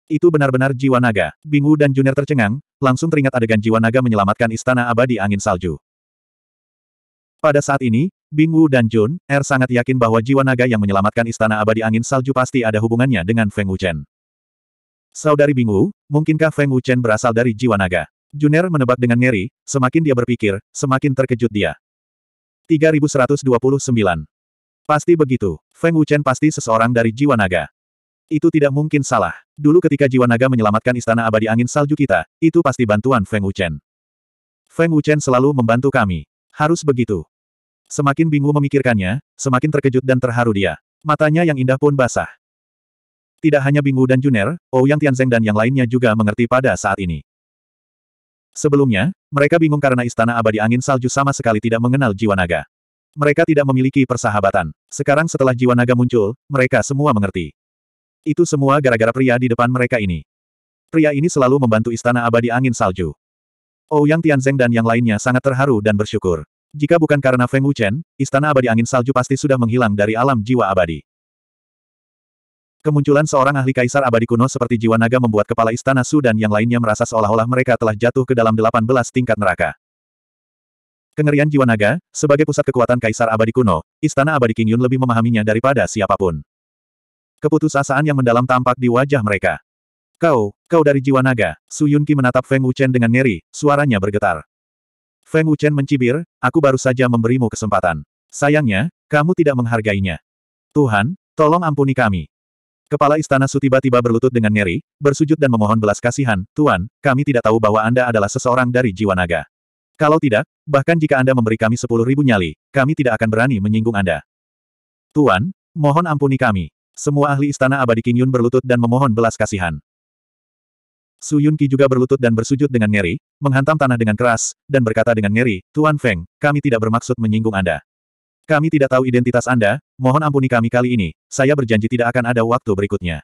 Itu benar-benar jiwa naga. Bingu dan Juner tercengang, langsung teringat adegan jiwa naga menyelamatkan istana abadi angin salju. Pada saat ini, Bingu dan Jun, Er sangat yakin bahwa jiwa naga yang menyelamatkan istana abadi angin salju pasti ada hubungannya dengan Feng Wuchen. Saudari Bingu, mungkinkah Feng Wuchen berasal dari jiwa naga? Juner menebak dengan ngeri, semakin dia berpikir, semakin terkejut dia. 3129. Pasti begitu. Feng Wuchen pasti seseorang dari jiwa naga. Itu tidak mungkin salah. Dulu ketika jiwa naga menyelamatkan istana abadi angin salju kita, itu pasti bantuan Feng Wuchen. Feng Wuchen selalu membantu kami. Harus begitu. Semakin bingung memikirkannya, semakin terkejut dan terharu dia. Matanya yang indah pun basah. Tidak hanya Bingu dan Juner, Ouyang Tianzeng dan yang lainnya juga mengerti pada saat ini. Sebelumnya, mereka bingung karena istana abadi angin salju sama sekali tidak mengenal jiwa naga. Mereka tidak memiliki persahabatan. Sekarang setelah jiwa naga muncul, mereka semua mengerti. Itu semua gara-gara pria di depan mereka ini. Pria ini selalu membantu istana abadi angin salju. Ouyang oh, Tianzeng dan yang lainnya sangat terharu dan bersyukur. Jika bukan karena Feng Wuchen, istana abadi angin salju pasti sudah menghilang dari alam jiwa abadi. Kemunculan seorang ahli kaisar abadi kuno seperti jiwa naga membuat kepala istana Su dan yang lainnya merasa seolah-olah mereka telah jatuh ke dalam 18 tingkat neraka. Kengerian jiwa naga, sebagai pusat kekuatan kaisar abadi kuno, istana abadi King Yun lebih memahaminya daripada siapapun. Keputusasaan yang mendalam tampak di wajah mereka. Kau, kau dari jiwa naga, Su Yun menatap Feng Wuchen dengan ngeri, suaranya bergetar. Feng Wuchen mencibir, aku baru saja memberimu kesempatan. Sayangnya, kamu tidak menghargainya. Tuhan, tolong ampuni kami. Kepala Istana Su tiba-tiba berlutut dengan nyeri, bersujud dan memohon belas kasihan, Tuan, kami tidak tahu bahwa Anda adalah seseorang dari jiwa naga. Kalau tidak, bahkan jika Anda memberi kami sepuluh ribu nyali, kami tidak akan berani menyinggung Anda. Tuan, mohon ampuni kami. Semua ahli Istana Abadi King Yun berlutut dan memohon belas kasihan. Su Yun juga berlutut dan bersujud dengan nyeri, menghantam tanah dengan keras, dan berkata dengan nyeri, Tuan Feng, kami tidak bermaksud menyinggung Anda. Kami tidak tahu identitas Anda, mohon ampuni kami kali ini, saya berjanji tidak akan ada waktu berikutnya.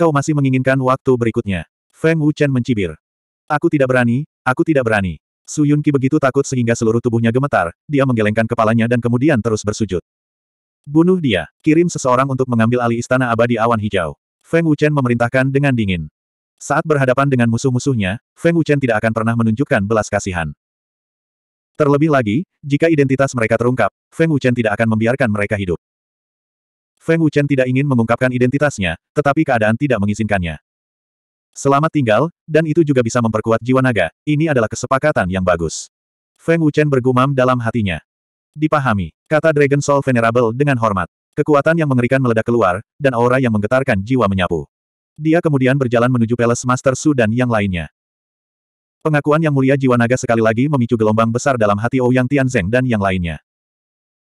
Kau masih menginginkan waktu berikutnya. Feng Wuchen mencibir. Aku tidak berani, aku tidak berani. Su Yunqi begitu takut sehingga seluruh tubuhnya gemetar, dia menggelengkan kepalanya dan kemudian terus bersujud. Bunuh dia, kirim seseorang untuk mengambil alih istana abadi awan hijau. Feng Wuchen memerintahkan dengan dingin. Saat berhadapan dengan musuh-musuhnya, Feng Wuchen tidak akan pernah menunjukkan belas kasihan. Terlebih lagi, jika identitas mereka terungkap, Feng Wuchen tidak akan membiarkan mereka hidup. Feng Wuchen tidak ingin mengungkapkan identitasnya, tetapi keadaan tidak mengizinkannya. Selamat tinggal, dan itu juga bisa memperkuat jiwa naga, ini adalah kesepakatan yang bagus. Feng Wuchen bergumam dalam hatinya. Dipahami, kata Dragon Soul Venerable dengan hormat. Kekuatan yang mengerikan meledak keluar, dan aura yang menggetarkan jiwa menyapu. Dia kemudian berjalan menuju Palace Master Su dan yang lainnya. Pengakuan Yang Mulia Jiwa Naga sekali lagi memicu gelombang besar dalam hati Ouyang Tianzeng dan yang lainnya.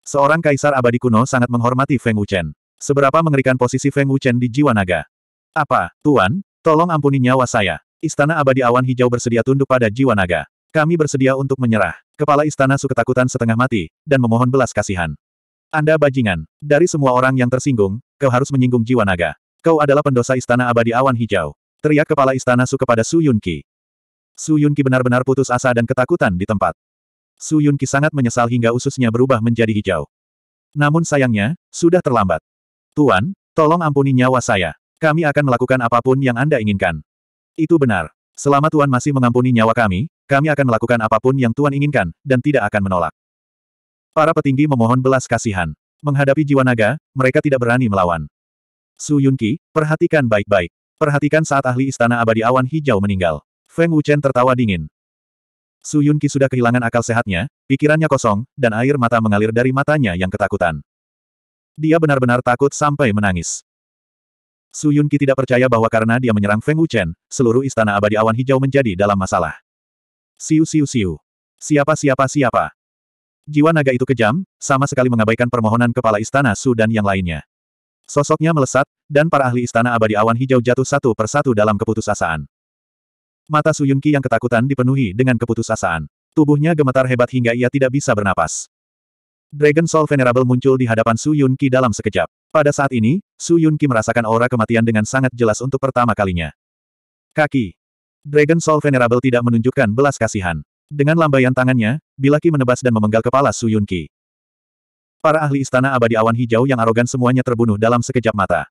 Seorang kaisar abadi kuno sangat menghormati Feng Wuchen. Seberapa mengerikan posisi Feng Wuchen di Jiwa Naga. Apa, Tuan? Tolong ampuni nyawa saya. Istana abadi awan hijau bersedia tunduk pada Jiwa Naga. Kami bersedia untuk menyerah. Kepala istana su ketakutan setengah mati, dan memohon belas kasihan. Anda bajingan. Dari semua orang yang tersinggung, kau harus menyinggung Jiwa Naga. Kau adalah pendosa istana abadi awan hijau. Teriak kepala istana su kepada Su Yunqi. Su Yunqi benar-benar putus asa dan ketakutan di tempat. Su Yunqi sangat menyesal hingga ususnya berubah menjadi hijau. Namun sayangnya, sudah terlambat. Tuan, tolong ampuni nyawa saya. Kami akan melakukan apapun yang Anda inginkan. Itu benar. Selama Tuan masih mengampuni nyawa kami, kami akan melakukan apapun yang Tuan inginkan, dan tidak akan menolak. Para petinggi memohon belas kasihan. Menghadapi jiwa naga, mereka tidak berani melawan. Su Yunqi, perhatikan baik-baik. Perhatikan saat ahli istana abadi awan hijau meninggal. Feng Wuchen tertawa dingin. Su Yunqi sudah kehilangan akal sehatnya, pikirannya kosong, dan air mata mengalir dari matanya yang ketakutan. Dia benar-benar takut sampai menangis. Su Yunqi tidak percaya bahwa karena dia menyerang Feng Wuchen, seluruh istana abadi awan hijau menjadi dalam masalah. Siu siu siu. Siapa siapa siapa. Jiwa naga itu kejam, sama sekali mengabaikan permohonan kepala istana Su dan yang lainnya. Sosoknya melesat, dan para ahli istana abadi awan hijau jatuh satu persatu dalam keputusasaan. Mata Suyunki yang ketakutan dipenuhi dengan keputusasaan. Tubuhnya gemetar hebat hingga ia tidak bisa bernapas. Dragon Soul Venerable muncul di hadapan Su Yunqi dalam sekejap. Pada saat ini, Su Yunqi merasakan aura kematian dengan sangat jelas untuk pertama kalinya. Kaki. Dragon Soul Venerable tidak menunjukkan belas kasihan. Dengan lambaian tangannya, Bilaki menebas dan memenggal kepala Su Yunqi. Para ahli istana abadi awan hijau yang arogan semuanya terbunuh dalam sekejap mata.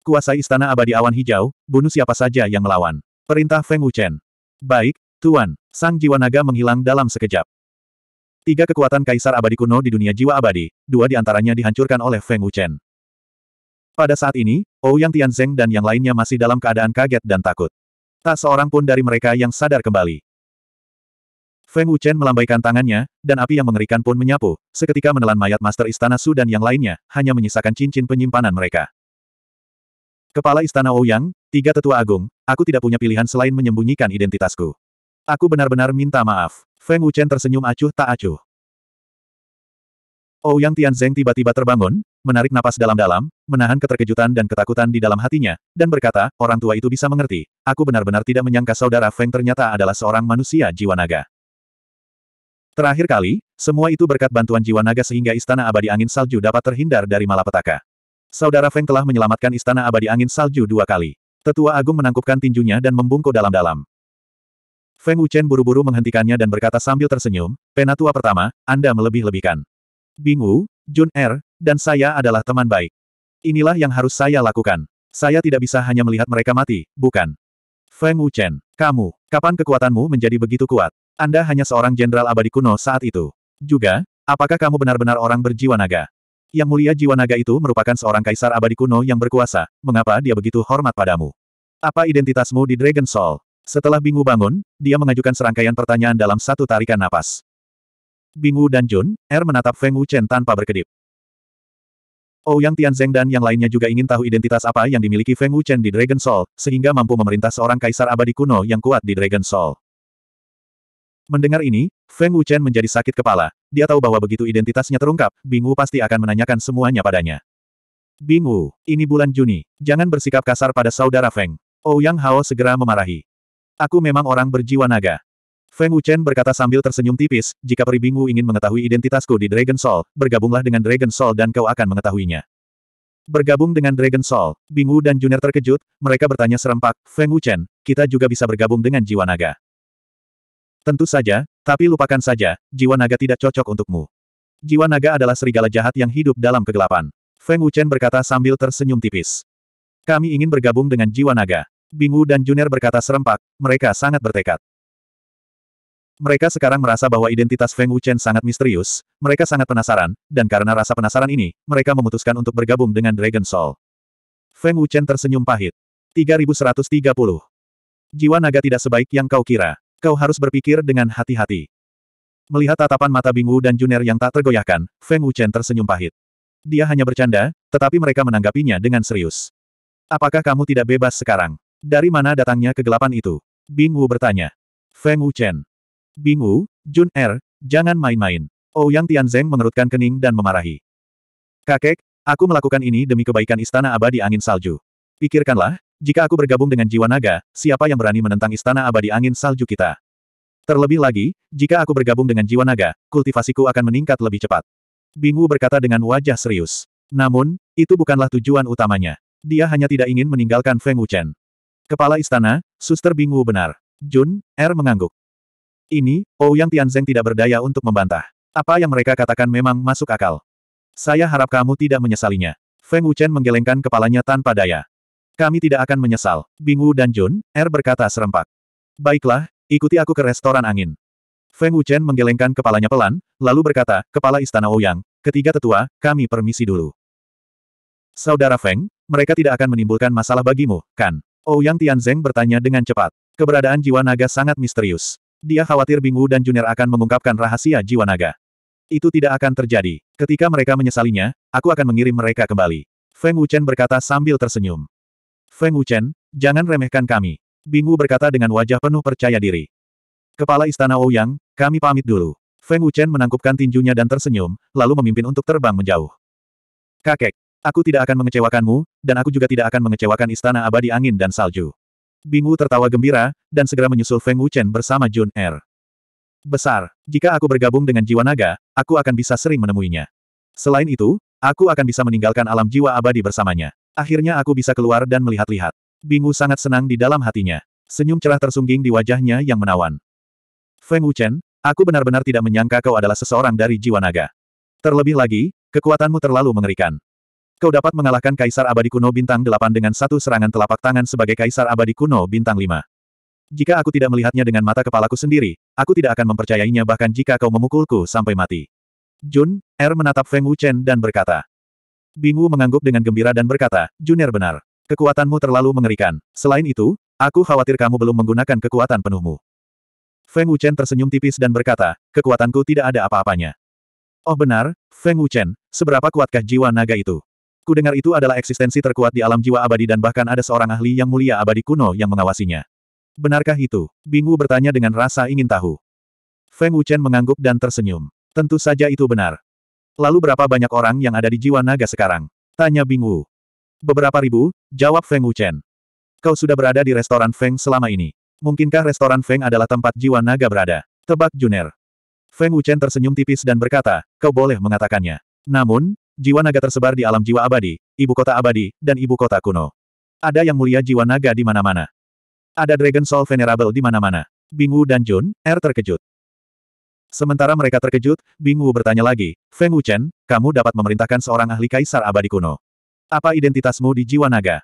Kuasa istana abadi awan hijau, bunuh siapa saja yang melawan. Perintah Feng Wuchen. Baik, Tuan, Sang Jiwa Naga menghilang dalam sekejap. Tiga kekuatan Kaisar Abadi kuno di dunia jiwa abadi, dua di antaranya dihancurkan oleh Feng Wuchen. Pada saat ini, Ou Yang Tianzeng dan yang lainnya masih dalam keadaan kaget dan takut. Tak seorang pun dari mereka yang sadar kembali. Feng Wuchen melambaikan tangannya, dan api yang mengerikan pun menyapu, seketika menelan mayat Master Istana Su dan yang lainnya, hanya menyisakan cincin penyimpanan mereka. Kepala Istana Ouyang, tiga tetua agung, Aku tidak punya pilihan selain menyembunyikan identitasku. Aku benar-benar minta maaf. Feng Wuchen tersenyum acuh tak acuh. Oh Yang Tianzeng tiba-tiba terbangun, menarik napas dalam-dalam, menahan keterkejutan dan ketakutan di dalam hatinya, dan berkata, orang tua itu bisa mengerti, aku benar-benar tidak menyangka saudara Feng ternyata adalah seorang manusia jiwa naga. Terakhir kali, semua itu berkat bantuan jiwa naga sehingga istana abadi angin salju dapat terhindar dari malapetaka. Saudara Feng telah menyelamatkan istana abadi angin salju dua kali. Tetua Agung menangkupkan tinjunya dan membungkuk dalam-dalam. Feng Wuchen buru-buru menghentikannya dan berkata sambil tersenyum, Penatua pertama, Anda melebih-lebihkan. Bing Wu, Jun Er, dan saya adalah teman baik. Inilah yang harus saya lakukan. Saya tidak bisa hanya melihat mereka mati, bukan? Feng Wuchen, kamu, kapan kekuatanmu menjadi begitu kuat? Anda hanya seorang jenderal abadi kuno saat itu. Juga, apakah kamu benar-benar orang berjiwa naga? Yang mulia jiwa naga itu merupakan seorang kaisar abadi kuno yang berkuasa, mengapa dia begitu hormat padamu? Apa identitasmu di Dragon Soul? Setelah Bingu bangun, dia mengajukan serangkaian pertanyaan dalam satu tarikan napas. Bingu dan Jun, Er menatap Feng Wuchen tanpa berkedip. Ouyang oh, Tianzeng dan yang lainnya juga ingin tahu identitas apa yang dimiliki Feng Wuchen di Dragon Soul, sehingga mampu memerintah seorang kaisar abadi kuno yang kuat di Dragon Soul. Mendengar ini, Feng Wuchen menjadi sakit kepala. Dia tahu bahwa begitu identitasnya terungkap, Bingu pasti akan menanyakan semuanya padanya. Bingu, ini bulan Juni. Jangan bersikap kasar pada saudara Feng. Ouyang oh, Hao segera memarahi. Aku memang orang berjiwa naga. Feng Wuchen berkata sambil tersenyum tipis, jika Peri Bingu ingin mengetahui identitasku di Dragon Soul, bergabunglah dengan Dragon Soul dan kau akan mengetahuinya. Bergabung dengan Dragon Soul, Bingu dan Junior terkejut, mereka bertanya serempak, Feng Wuchen, kita juga bisa bergabung dengan jiwa naga. Tentu saja, tapi lupakan saja, jiwa naga tidak cocok untukmu. Jiwa naga adalah serigala jahat yang hidup dalam kegelapan. Feng Wuchen berkata sambil tersenyum tipis. Kami ingin bergabung dengan jiwa naga. Bingu dan Junior berkata serempak, mereka sangat bertekad. Mereka sekarang merasa bahwa identitas Feng Wuchen sangat misterius, mereka sangat penasaran, dan karena rasa penasaran ini, mereka memutuskan untuk bergabung dengan Dragon Soul. Feng Wuchen tersenyum pahit. 3130. Jiwa naga tidak sebaik yang kau kira. Kau harus berpikir dengan hati-hati. Melihat tatapan mata Bingu dan Juner yang tak tergoyahkan, Feng Wuchen tersenyum pahit. Dia hanya bercanda, tetapi mereka menanggapinya dengan serius. Apakah kamu tidak bebas sekarang? Dari mana datangnya kegelapan itu? Bing Wu bertanya. Feng Wuchen. Wu, Jun Er, jangan main-main. Ouyang oh, Tianzeng mengerutkan kening dan memarahi. Kakek, aku melakukan ini demi kebaikan istana abadi angin salju. Pikirkanlah, jika aku bergabung dengan jiwa naga, siapa yang berani menentang istana abadi angin salju kita? Terlebih lagi, jika aku bergabung dengan jiwa naga, kultivasiku akan meningkat lebih cepat. Bingwu berkata dengan wajah serius. Namun, itu bukanlah tujuan utamanya. Dia hanya tidak ingin meninggalkan Feng Wuchen. Kepala istana, suster Bingwu benar. Jun, Er mengangguk. Ini, Ouyang Tianzeng tidak berdaya untuk membantah. Apa yang mereka katakan memang masuk akal. Saya harap kamu tidak menyesalinya. Feng Wuchen menggelengkan kepalanya tanpa daya. Kami tidak akan menyesal. Bingu dan Jun, Er berkata serempak. Baiklah, ikuti aku ke restoran angin. Feng Wuchen menggelengkan kepalanya pelan, lalu berkata, Kepala Istana Ouyang, ketiga tetua, kami permisi dulu. Saudara Feng, mereka tidak akan menimbulkan masalah bagimu, kan? Ouyang Tianzeng bertanya dengan cepat. Keberadaan jiwa naga sangat misterius. Dia khawatir Bingu dan Junir er akan mengungkapkan rahasia jiwa naga. Itu tidak akan terjadi. Ketika mereka menyesalinya, aku akan mengirim mereka kembali. Feng Wuchen berkata sambil tersenyum. Feng Wuchen, jangan remehkan kami. Bingwu berkata dengan wajah penuh percaya diri. Kepala Istana Ouyang, kami pamit dulu. Feng Wuchen menangkupkan tinjunya dan tersenyum, lalu memimpin untuk terbang menjauh. Kakek, aku tidak akan mengecewakanmu, dan aku juga tidak akan mengecewakan Istana Abadi Angin dan Salju. Bingwu tertawa gembira, dan segera menyusul Feng Wuchen bersama Jun Er. Besar, jika aku bergabung dengan jiwa naga, aku akan bisa sering menemuinya. Selain itu, Aku akan bisa meninggalkan alam jiwa abadi bersamanya. Akhirnya aku bisa keluar dan melihat-lihat. Bingu sangat senang di dalam hatinya. Senyum cerah tersungging di wajahnya yang menawan. Feng Wuchen, aku benar-benar tidak menyangka kau adalah seseorang dari jiwa naga. Terlebih lagi, kekuatanmu terlalu mengerikan. Kau dapat mengalahkan Kaisar Abadi Kuno Bintang 8 dengan satu serangan telapak tangan sebagai Kaisar Abadi Kuno Bintang 5. Jika aku tidak melihatnya dengan mata kepalaku sendiri, aku tidak akan mempercayainya bahkan jika kau memukulku sampai mati. Jun, Er menatap Feng Wuchen dan berkata. Bingwu mengangguk dengan gembira dan berkata, Junior er benar. Kekuatanmu terlalu mengerikan. Selain itu, aku khawatir kamu belum menggunakan kekuatan penuhmu. Feng Wuchen tersenyum tipis dan berkata, kekuatanku tidak ada apa-apanya. Oh benar, Feng Wuchen, seberapa kuatkah jiwa naga itu? Ku dengar itu adalah eksistensi terkuat di alam jiwa abadi dan bahkan ada seorang ahli yang mulia abadi kuno yang mengawasinya. Benarkah itu? Bingwu bertanya dengan rasa ingin tahu. Feng Wuchen mengangguk dan tersenyum. Tentu saja itu benar. Lalu berapa banyak orang yang ada di jiwa naga sekarang? Tanya Bing Wu. Beberapa ribu, jawab Feng Wuchen. Kau sudah berada di restoran Feng selama ini. Mungkinkah restoran Feng adalah tempat jiwa naga berada? Tebak Juner. Feng Wuchen tersenyum tipis dan berkata, kau boleh mengatakannya. Namun, jiwa naga tersebar di alam jiwa abadi, ibu kota abadi, dan ibu kota kuno. Ada yang mulia jiwa naga di mana-mana. Ada Dragon Soul Venerable di mana-mana. Bingu dan Jun, R terkejut. Sementara mereka terkejut, Bing Wu bertanya lagi, Feng Wuchen, kamu dapat memerintahkan seorang ahli kaisar abadi kuno. Apa identitasmu di jiwa naga?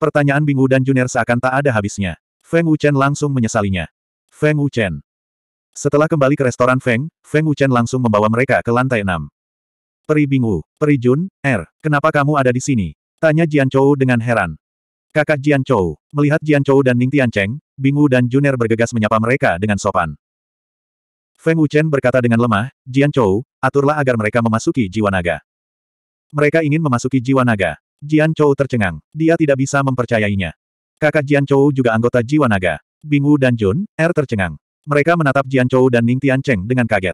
Pertanyaan Bing Wu dan Junior seakan tak ada habisnya. Feng Wuchen langsung menyesalinya. Feng Wuchen. Setelah kembali ke restoran Feng, Feng Wuchen langsung membawa mereka ke lantai enam. Peri Bing Wu, Peri Jun, Er, kenapa kamu ada di sini? Tanya Jian Chou dengan heran. Kakak Jian Chou, melihat Jian Chou dan Ning Cheng, Bing Wu dan Junior bergegas menyapa mereka dengan sopan. Feng Wuchen berkata dengan lemah, Jian Chou, aturlah agar mereka memasuki jiwa naga. Mereka ingin memasuki jiwa naga. Jian Chou tercengang. Dia tidak bisa mempercayainya. Kakak Jian Chou juga anggota jiwa naga. Bing Wu dan Jun, Er tercengang. Mereka menatap Jian Chou dan Ning Tian Cheng dengan kaget.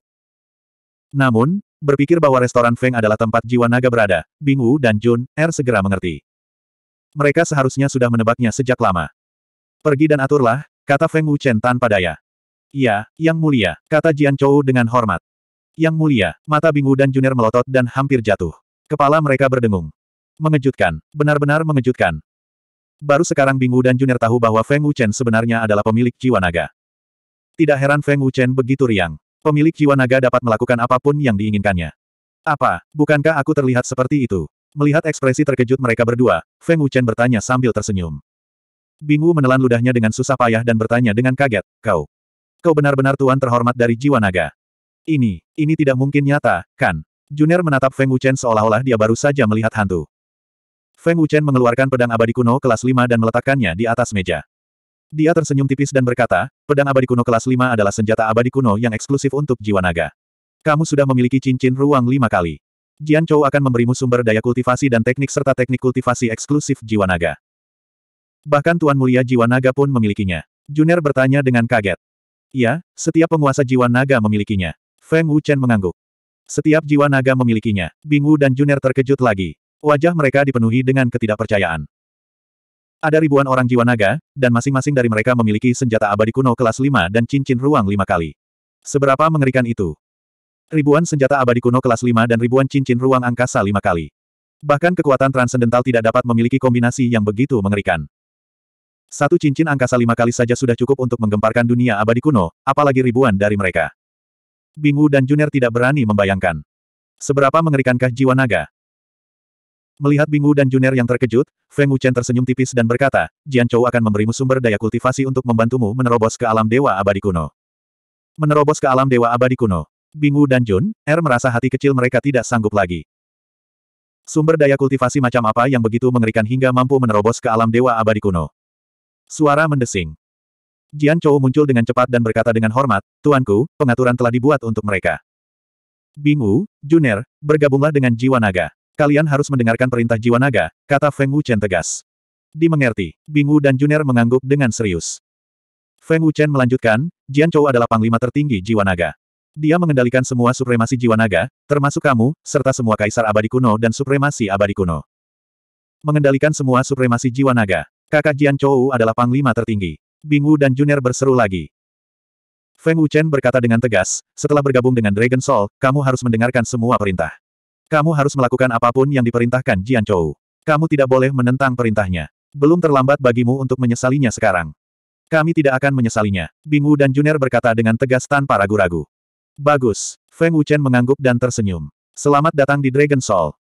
Namun, berpikir bahwa restoran Feng adalah tempat jiwa naga berada, Bing Wu dan Jun, Er segera mengerti. Mereka seharusnya sudah menebaknya sejak lama. Pergi dan aturlah, kata Feng Wuchen tanpa daya. Iya, Yang Mulia, kata Jian Chou dengan hormat. Yang Mulia, mata Bingu dan Junior melotot dan hampir jatuh. Kepala mereka berdengung. Mengejutkan, benar-benar mengejutkan. Baru sekarang Bingu dan Junior tahu bahwa Feng Wuchen sebenarnya adalah pemilik jiwa naga. Tidak heran Feng Wuchen begitu riang. Pemilik jiwa naga dapat melakukan apapun yang diinginkannya. Apa, bukankah aku terlihat seperti itu? Melihat ekspresi terkejut mereka berdua, Feng Wuchen bertanya sambil tersenyum. Bingu menelan ludahnya dengan susah payah dan bertanya dengan kaget, kau, Kau benar-benar tuan terhormat dari jiwa naga. Ini, ini tidak mungkin nyata, kan? Junior menatap Feng Wuchen seolah-olah dia baru saja melihat hantu. Feng Wuchen mengeluarkan pedang abadi kuno kelas 5 dan meletakkannya di atas meja. Dia tersenyum tipis dan berkata, pedang abadi kuno kelas 5 adalah senjata abadi kuno yang eksklusif untuk jiwa naga. Kamu sudah memiliki cincin ruang lima kali. Jian Chou akan memberimu sumber daya kultivasi dan teknik serta teknik kultivasi eksklusif jiwa naga. Bahkan Tuan Mulia Jiwa Naga pun memilikinya. Junior bertanya dengan kaget. Iya, setiap penguasa jiwa naga memilikinya. Feng Wuchen mengangguk. Setiap jiwa naga memilikinya. Bing Wu dan Junior terkejut lagi. Wajah mereka dipenuhi dengan ketidakpercayaan. Ada ribuan orang jiwa naga, dan masing-masing dari mereka memiliki senjata abadi kuno kelas 5 dan cincin ruang lima kali. Seberapa mengerikan itu? Ribuan senjata abadi kuno kelas 5 dan ribuan cincin ruang angkasa lima kali. Bahkan kekuatan transendental tidak dapat memiliki kombinasi yang begitu mengerikan. Satu cincin angkasa lima kali saja sudah cukup untuk menggemparkan dunia abadi kuno, apalagi ribuan dari mereka. Bingu dan Juner tidak berani membayangkan. Seberapa mengerikankah jiwa naga? Melihat Bingu dan Juner yang terkejut, Feng Wuchen tersenyum tipis dan berkata, Jian Chou akan memberimu sumber daya kultivasi untuk membantumu menerobos ke alam dewa abadi kuno. Menerobos ke alam dewa abadi kuno. Bingu dan Jun, Er merasa hati kecil mereka tidak sanggup lagi. Sumber daya kultivasi macam apa yang begitu mengerikan hingga mampu menerobos ke alam dewa abadi kuno? Suara mendesing. Jian Chou muncul dengan cepat dan berkata dengan hormat, Tuanku, pengaturan telah dibuat untuk mereka. Bingu, Juner, bergabunglah dengan Jiwa Naga. Kalian harus mendengarkan perintah Jiwa Naga, kata Feng Wuchen tegas. Dimengerti, Bingu dan Juner mengangguk dengan serius. Feng Wuchen melanjutkan, Jian Chou adalah panglima tertinggi Jiwa Naga. Dia mengendalikan semua supremasi jiwa naga, termasuk kamu, serta semua kaisar abadi kuno dan supremasi abadi kuno. Mengendalikan semua supremasi jiwa naga. Kakak Jian Chou adalah panglima tertinggi. Wu dan Junior berseru lagi. Feng Wuchen berkata dengan tegas, setelah bergabung dengan Dragon Soul, kamu harus mendengarkan semua perintah. Kamu harus melakukan apapun yang diperintahkan Jian Chou. Kamu tidak boleh menentang perintahnya. Belum terlambat bagimu untuk menyesalinya sekarang. Kami tidak akan menyesalinya. Wu dan Junior berkata dengan tegas tanpa ragu-ragu. Bagus. Feng Wuchen mengangguk dan tersenyum. Selamat datang di Dragon Soul.